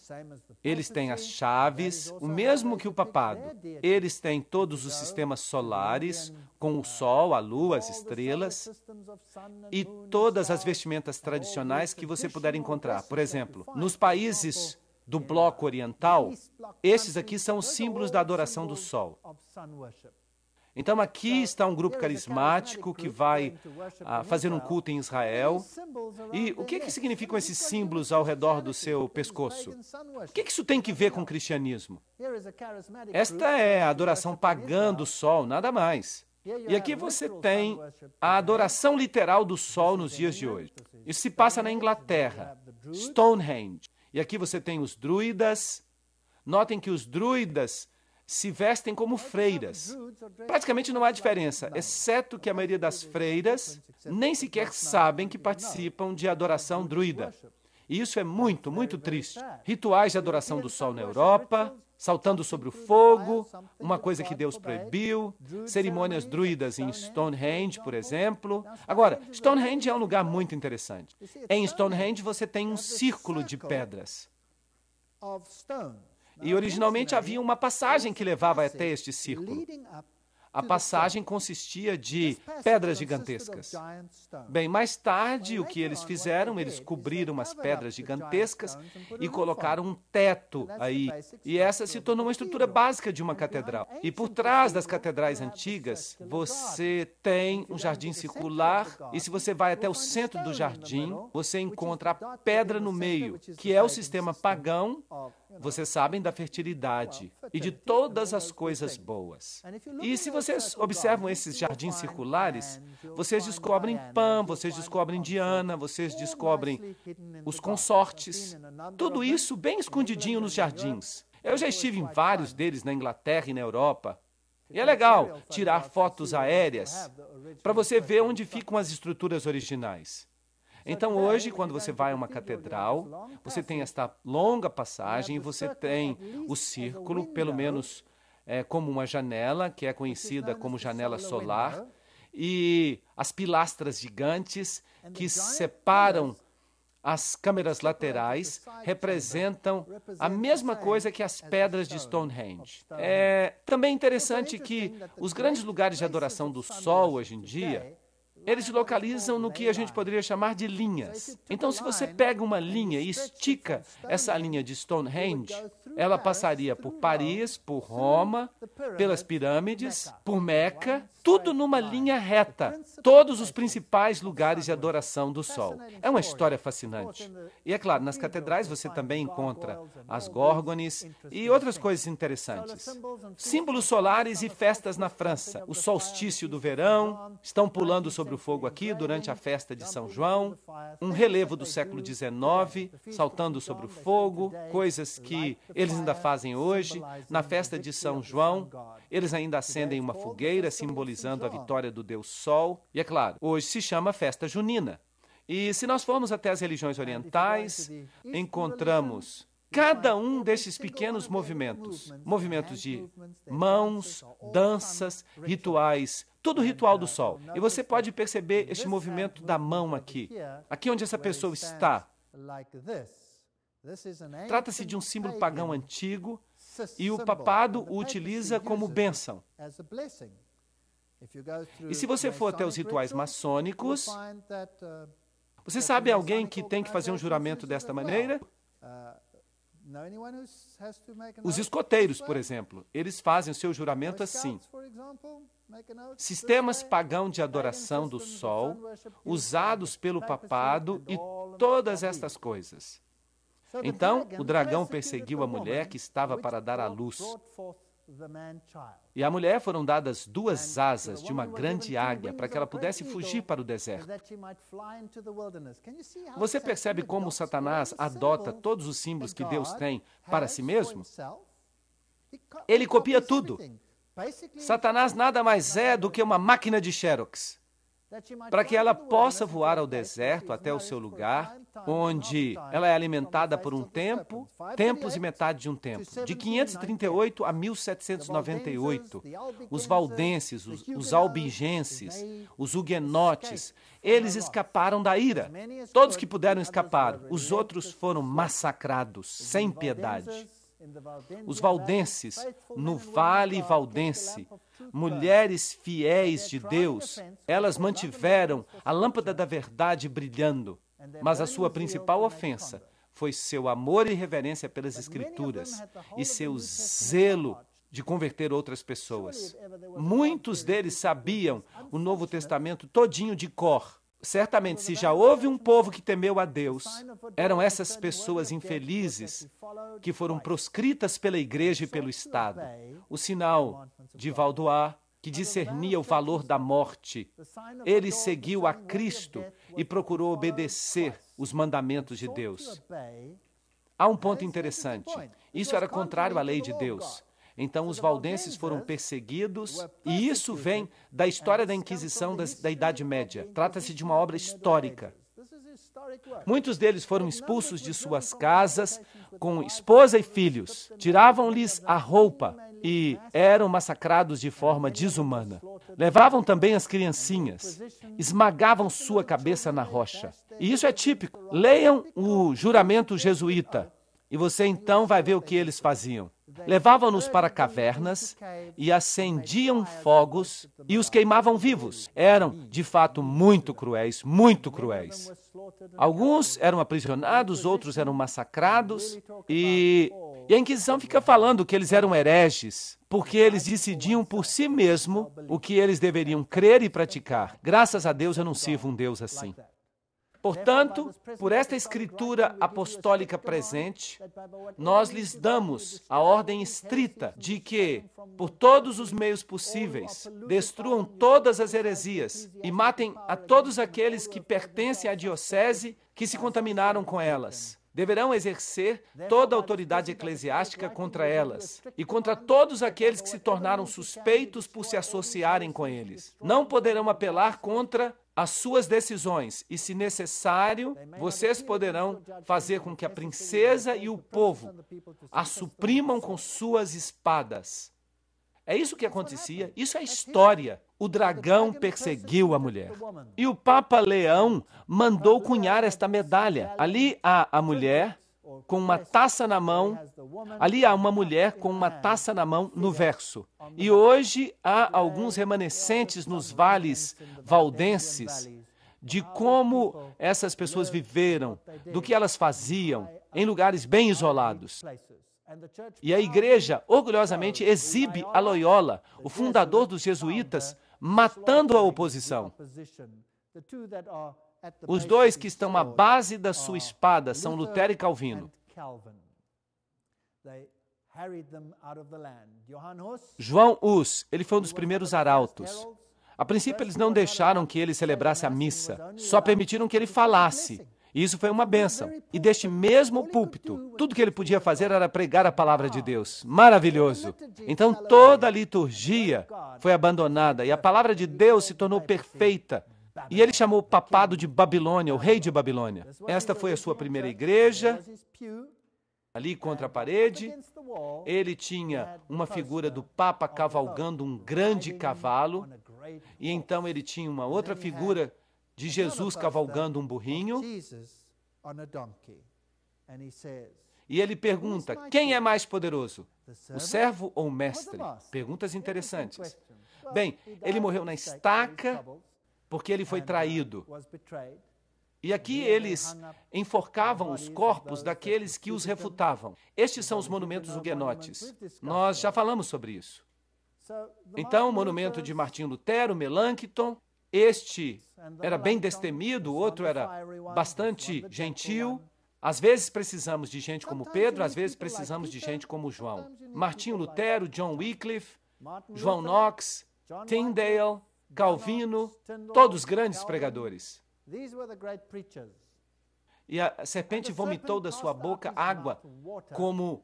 eles têm as chaves, o mesmo que o papado. Eles têm todos os sistemas solares, com o sol, a lua, as estrelas, e todas as vestimentas tradicionais que você puder encontrar. Por exemplo, nos países do bloco oriental, estes aqui são os símbolos da adoração do sol. Então aqui está um grupo carismático que vai ah, fazer um culto em Israel. E o que, que significam esses símbolos ao redor do seu pescoço? O que, que isso tem que ver com o cristianismo? Esta é a adoração pagã do sol, nada mais. E aqui você tem a adoração literal do sol nos dias de hoje. Isso se passa na Inglaterra, Stonehenge. E aqui você tem os druidas. Notem que os druidas se vestem como freiras. Praticamente não há diferença, exceto que a maioria das freiras nem sequer sabem que participam de adoração druida. E isso é muito, muito triste. Rituais de adoração do sol na Europa, saltando sobre o fogo, uma coisa que Deus proibiu, cerimônias druidas em Stonehenge, por exemplo. Agora, Stonehenge é um lugar muito interessante. Em Stonehenge você tem um círculo de pedras. E originalmente havia uma passagem que levava até este círculo. A passagem consistia de pedras gigantescas. Bem, mais tarde, o que eles fizeram? Eles cobriram as pedras gigantescas e colocaram um teto aí. E essa se tornou uma estrutura básica de uma catedral. E por trás das catedrais antigas, você tem um jardim circular. E se você vai até o centro do jardim, você encontra a pedra no meio, que é o sistema pagão vocês sabem da fertilidade e de todas as coisas boas. E se vocês observam esses jardins circulares, vocês descobrem Pan, vocês descobrem Diana, vocês descobrem os consortes. Tudo isso bem escondidinho nos jardins. Eu já estive em vários deles na Inglaterra e na Europa. E é legal tirar fotos aéreas para você ver onde ficam as estruturas originais. Então hoje, quando tá você vai a uma catedral, você tem esta longa passagem você tem o círculo, pelo menos é, como uma janela, que é conhecida como janela solar, e as pilastras gigantes que separam as câmeras laterais representam a mesma coisa que as pedras de Stonehenge. É também interessante que os grandes lugares de adoração do Sol hoje em dia eles se localizam no que a gente poderia chamar de linhas. Então, se você pega uma linha e estica essa linha de Stonehenge, ela passaria por Paris, por Roma, pelas pirâmides, por Meca, tudo numa linha reta, todos os principais lugares de adoração do Sol. É uma história fascinante. E é claro, nas catedrais você também encontra as górgones e outras coisas interessantes. Símbolos solares e festas na França, o solstício do verão, estão pulando sobre sobre o fogo aqui durante a festa de São João, um relevo do século XIX, saltando sobre o fogo, coisas que eles ainda fazem hoje. Na festa de São João, eles ainda acendem uma fogueira simbolizando a vitória do Deus Sol. E é claro, hoje se chama festa junina. E se nós formos até as religiões orientais, encontramos cada um desses pequenos movimentos, movimentos de mãos, danças, rituais, todo o ritual do sol. E você pode perceber este movimento da mão aqui, aqui onde essa pessoa está. Trata-se de um símbolo pagão antigo e o papado o utiliza como bênção. E se você for até os rituais maçônicos, você sabe alguém que tem que fazer um juramento desta maneira? Os escoteiros, por exemplo, eles fazem o seu juramento assim. Sistemas pagão de adoração do sol, usados pelo papado e todas estas coisas. Então o dragão perseguiu a mulher que estava para dar à luz. E à mulher foram dadas duas asas de uma grande águia para que ela pudesse fugir para o deserto. Você percebe como Satanás adota todos os símbolos que Deus tem para si mesmo? Ele copia tudo. Satanás nada mais é do que uma máquina de xerox para que ela possa voar ao deserto até o seu lugar, onde ela é alimentada por um tempo, tempos e metade de um tempo, de 538 a 1798. Os valdenses, os, os albigenses, os huguenotes, eles escaparam da ira. Todos que puderam escaparam, os outros foram massacrados sem piedade. Os valdenses, no Vale Valdense, mulheres fiéis de Deus, elas mantiveram a lâmpada da verdade brilhando, mas a sua principal ofensa foi seu amor e reverência pelas Escrituras e seu zelo de converter outras pessoas. Muitos deles sabiam o Novo Testamento todinho de cor, Certamente, se já houve um povo que temeu a Deus, eram essas pessoas infelizes que foram proscritas pela igreja e pelo Estado. O sinal de Valdoar, que discernia o valor da morte, ele seguiu a Cristo e procurou obedecer os mandamentos de Deus. Há um ponto interessante. Isso era contrário à lei de Deus. Então, os valdenses foram né? perseguidos, é e isso vem da história é, da Inquisição da, da Idade Média. Trata-se de uma obra é histórica. Muitos deles foram expulsos de suas casas com esposa e filhos, tiravam-lhes a roupa e eram massacrados de forma desumana. Levavam também as criancinhas, esmagavam sua cabeça na rocha. E isso é típico. Leiam o juramento jesuíta e você então vai ver o que eles faziam. Levavam-nos para então, então, cavernas e acendiam fogos e os queimavam vivos. Eram, de fato, muito cruéis, muito cruéis. Alguns eram aprisionados, outros eram massacrados e, e a Inquisição fica falando que eles eram hereges porque eles decidiam por si mesmo o que eles deveriam crer e praticar. Graças a Deus eu não sirvo um Deus assim. Portanto, por esta escritura apostólica presente, nós lhes damos a ordem estrita de que, por todos os meios possíveis, destruam todas as heresias e matem a todos aqueles que pertencem à diocese que se contaminaram com elas deverão exercer toda a autoridade eclesiástica contra elas e contra todos aqueles que se tornaram suspeitos por se associarem com eles. Não poderão apelar contra as suas decisões e, se necessário, vocês poderão fazer com que a princesa e o povo a suprimam com suas espadas. É isso que acontecia, isso é história. O dragão perseguiu a mulher. E o Papa Leão mandou cunhar esta medalha. Ali há a mulher com uma taça na mão. Ali há uma mulher com uma taça na mão no verso. E hoje há alguns remanescentes nos vales valdenses de como essas pessoas viveram, do que elas faziam, em lugares bem isolados. E a igreja, orgulhosamente, exibe a Loyola, o fundador dos jesuítas, matando a oposição. Os dois que estão à base da sua espada são Lutero e Calvino. João Hus, ele foi um dos primeiros arautos. A princípio, eles não deixaram que ele celebrasse a missa, só permitiram que ele falasse. E isso foi uma benção. E deste mesmo púlpito, tudo que ele podia fazer era pregar a palavra de ah, Deus. Maravilhoso! Então toda a liturgia foi abandonada e a palavra de Deus se tornou perfeita e ele chamou o papado de Babilônia, o rei de Babilônia. Esta foi a sua primeira igreja, ali contra a parede. Ele tinha uma figura do Papa cavalgando um grande cavalo. E então ele tinha uma outra figura de Jesus cavalgando um burrinho. E ele pergunta: quem é mais poderoso, o servo ou o mestre? Perguntas interessantes. Bem, ele morreu na estaca porque ele foi uh, traído. E aqui eles enforcavam os corpos daqueles que os refutavam. Estes são os monumentos huguenotes. Nós já falamos sobre isso. Então, o monumento de Martim Lutero, Melanchthon, este era bem destemido, o outro era bastante gentil. Às vezes precisamos de gente como Pedro, às vezes precisamos de gente como João. Martim Lutero, John Wycliffe, João Knox, Tyndale, Calvino, todos grandes pregadores. E a serpente vomitou da sua boca água como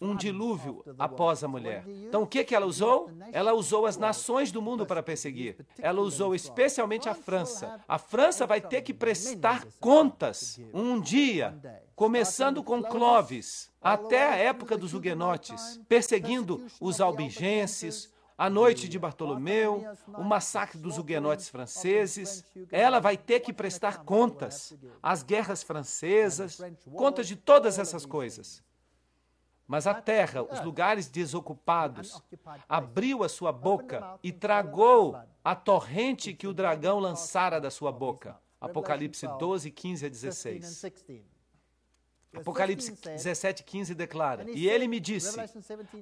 um dilúvio após a mulher. Então o que, que ela usou? Ela usou as nações do mundo para perseguir. Ela usou especialmente a França. A França vai ter que prestar contas um dia, começando com Clovis, até a época dos huguenotes, perseguindo os albigenses, a noite de Bartolomeu, o massacre dos huguenotes franceses. Ela vai ter que prestar contas às guerras francesas, contas de todas essas coisas. Mas a terra, os lugares desocupados, abriu a sua boca e tragou a torrente que o dragão lançara da sua boca. Apocalipse 12, 15 a 16. Apocalipse 17, 15 declara: E ele me disse: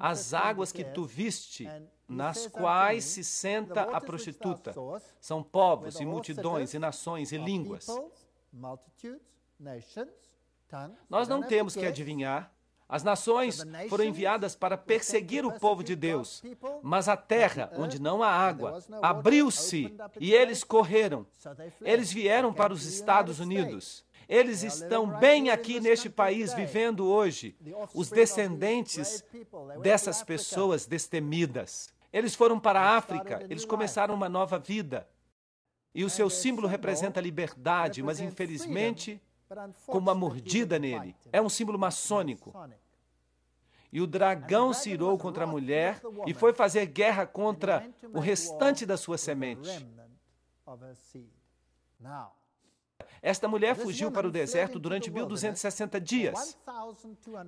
As águas que tu viste nas quais se senta a prostituta. São povos e multidões e nações e línguas. Nós não temos que adivinhar. As nações foram enviadas para perseguir o povo de Deus, mas a terra, onde não há água, abriu-se e eles correram. Eles vieram para os Estados Unidos. Eles estão bem aqui neste país vivendo hoje, os descendentes dessas pessoas destemidas. Eles foram para a África, eles começaram uma nova vida. E o é, seu símbolo representa a liberdade, mas infelizmente é com uma mordida nele. É, é um símbolo maçônico. E o dragão se irou contra a mulher e foi fazer guerra contra o restante da sua semente. Esta mulher fugiu para o deserto durante 1260 dias.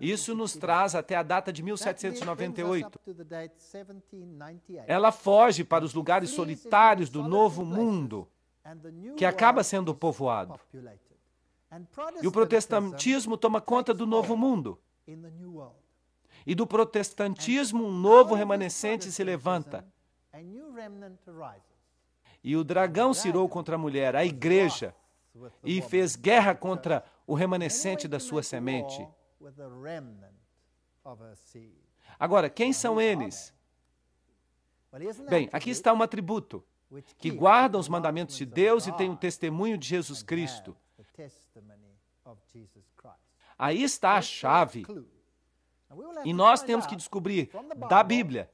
Isso nos traz até a data de 1798. Ela foge para os lugares solitários do Novo Mundo, que acaba sendo povoado. E o protestantismo toma conta do Novo Mundo. E do protestantismo, um novo remanescente se levanta. E o dragão cirou contra a mulher, a igreja, e fez guerra contra o remanescente da sua semente. Agora, quem são eles? Bem, aqui está um atributo: que guardam os mandamentos de Deus e têm o testemunho de Jesus Cristo. Aí está a chave. E nós temos que descobrir da Bíblia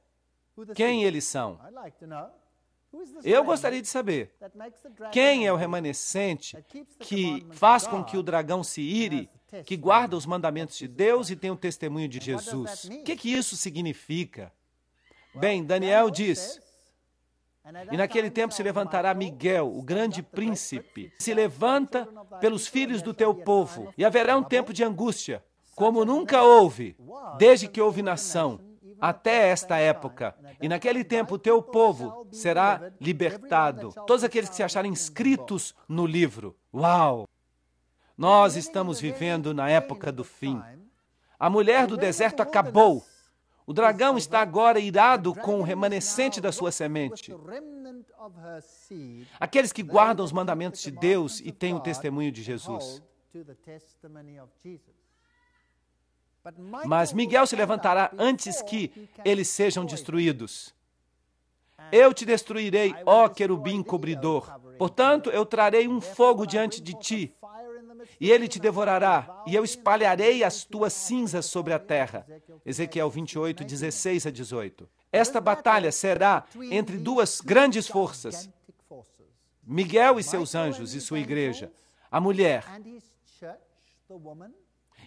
quem eles são. Eu gostaria de saber quem é o remanescente que faz com que o dragão se ire, que guarda os mandamentos de Deus e tem o testemunho de Jesus. O que, que isso significa? Bem, Daniel diz. E naquele tempo se levantará Miguel, o grande príncipe, se levanta pelos filhos do teu povo, e haverá um tempo de angústia, como nunca houve, desde que houve nação até esta época. E naquele tempo o teu povo será libertado. Todos aqueles que se acharem inscritos no livro. Uau! Nós estamos vivendo na época do fim. A mulher do deserto acabou. O dragão está agora irado com o remanescente da sua semente. Aqueles que guardam os mandamentos de Deus e têm o testemunho de Jesus. Mas Miguel se levantará antes que eles sejam destruídos. Eu te destruirei, ó querubim cobridor. Portanto, eu trarei um fogo diante de ti, e ele te devorará, e eu espalharei as tuas cinzas sobre a terra. Ezequiel 28, 16 a 18. Esta batalha será entre duas grandes forças: Miguel e seus anjos e sua igreja, a mulher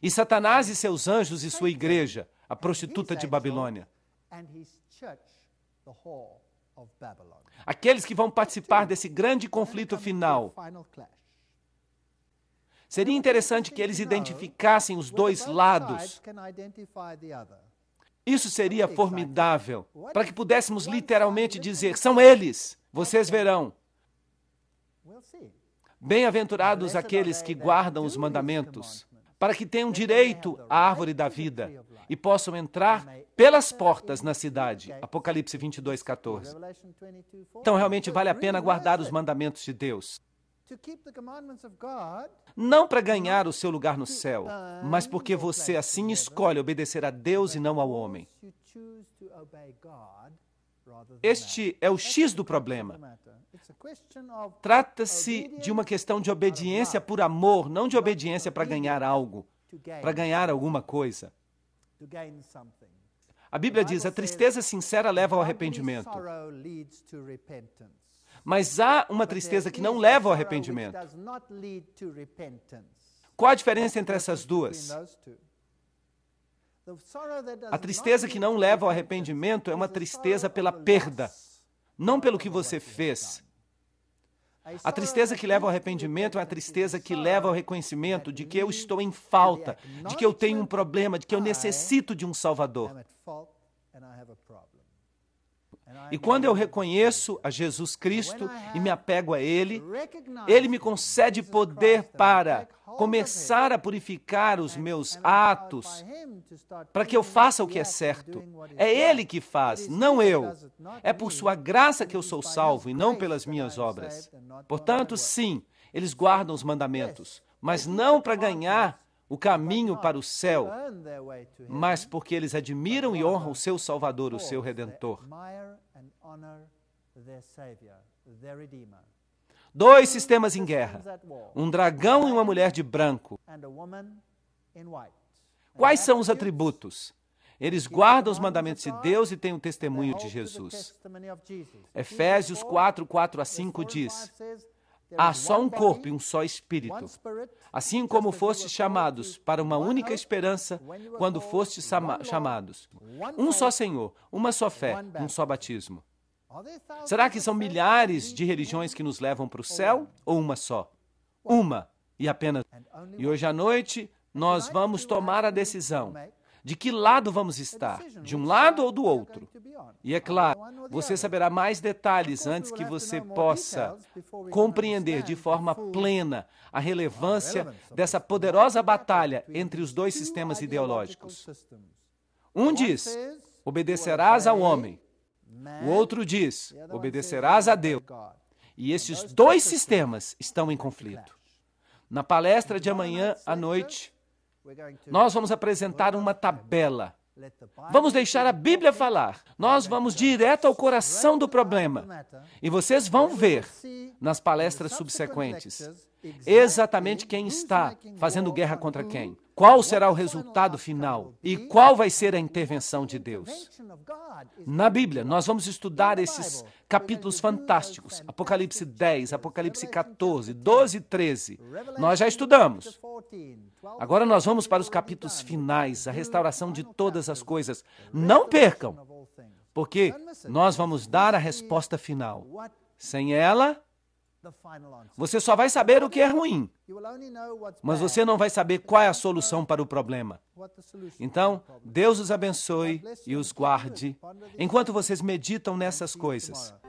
e Satanás e seus anjos e sua igreja, a prostituta de Babilônia. Aqueles que vão participar desse grande conflito final. Seria interessante que eles identificassem os dois lados. Isso seria formidável, para que pudéssemos literalmente dizer: são eles, vocês verão. Bem-aventurados aqueles que guardam os mandamentos para que tenham direito à árvore da vida e possam entrar pelas portas na cidade. Apocalipse 22, 14. Então, realmente vale a pena guardar os mandamentos de Deus. Não para ganhar o seu lugar no céu, mas porque você assim escolhe obedecer a Deus e não ao homem. Este é o X do problema. Trata-se de uma questão de obediência por amor, não de obediência para ganhar algo, para ganhar alguma coisa. A Bíblia diz: a tristeza sincera leva ao arrependimento. Mas há uma tristeza que não leva ao arrependimento. Qual a diferença entre essas duas? A tristeza que não leva ao arrependimento é uma tristeza pela perda, não pelo que você fez, a tristeza que leva ao arrependimento é a tristeza que leva ao reconhecimento de que eu estou em falta, de que eu tenho um problema, de que eu necessito de um Salvador. E quando eu reconheço a Jesus Cristo e me apego a Ele, Ele me concede poder para começar a purificar os meus atos, para que eu faça o que é certo. É Ele que faz, não eu. É por Sua graça que eu sou salvo e não pelas minhas obras. Portanto, sim, eles guardam os mandamentos, mas não para ganhar o caminho para o céu, mas porque eles admiram e honram o seu Salvador, o seu Redentor. Dois sistemas em guerra: um dragão e uma mulher de branco. Quais são os atributos? Eles guardam os mandamentos de Deus e têm o testemunho de Jesus. Efésios 4, 4 a 5 diz: Há só um corpo e um só espírito. Assim como fostes chamados para uma única esperança quando fostes chamados. Um só Senhor, uma só fé, um só batismo. Será que são milhares de religiões que nos levam para o céu ou uma só? Uma e apenas. E hoje à noite nós vamos tomar a decisão de que lado vamos estar, de um lado ou do outro. E é claro, então, você saberá mais detalhes então, antes que você possa compreender de forma plena a relevância dessa poderosa batalha entre os dois sistemas ideológicos. Um diz: obedecerás ao homem. O outro diz: obedecerás a Deus. E esses dois sistemas estão em conflito. Na palestra de amanhã à noite, nós vamos apresentar uma tabela. Vamos deixar a Bíblia falar. Nós vamos direto ao coração do problema. E vocês vão ver nas palestras subsequentes exatamente quem está fazendo guerra contra quem qual será o resultado final e qual vai ser a intervenção de Deus. Na Bíblia, nós vamos estudar esses capítulos fantásticos: Apocalipse 10, Apocalipse 14, 12 e 13. Nós já estudamos. Agora nós vamos para os capítulos finais, a restauração de todas as coisas. Não percam, porque nós vamos dar a resposta final. Sem ela, você só vai saber o que é ruim, mas você não vai saber qual é a solução para o problema. Então, Deus os abençoe e os guarde enquanto vocês meditam nessas coisas.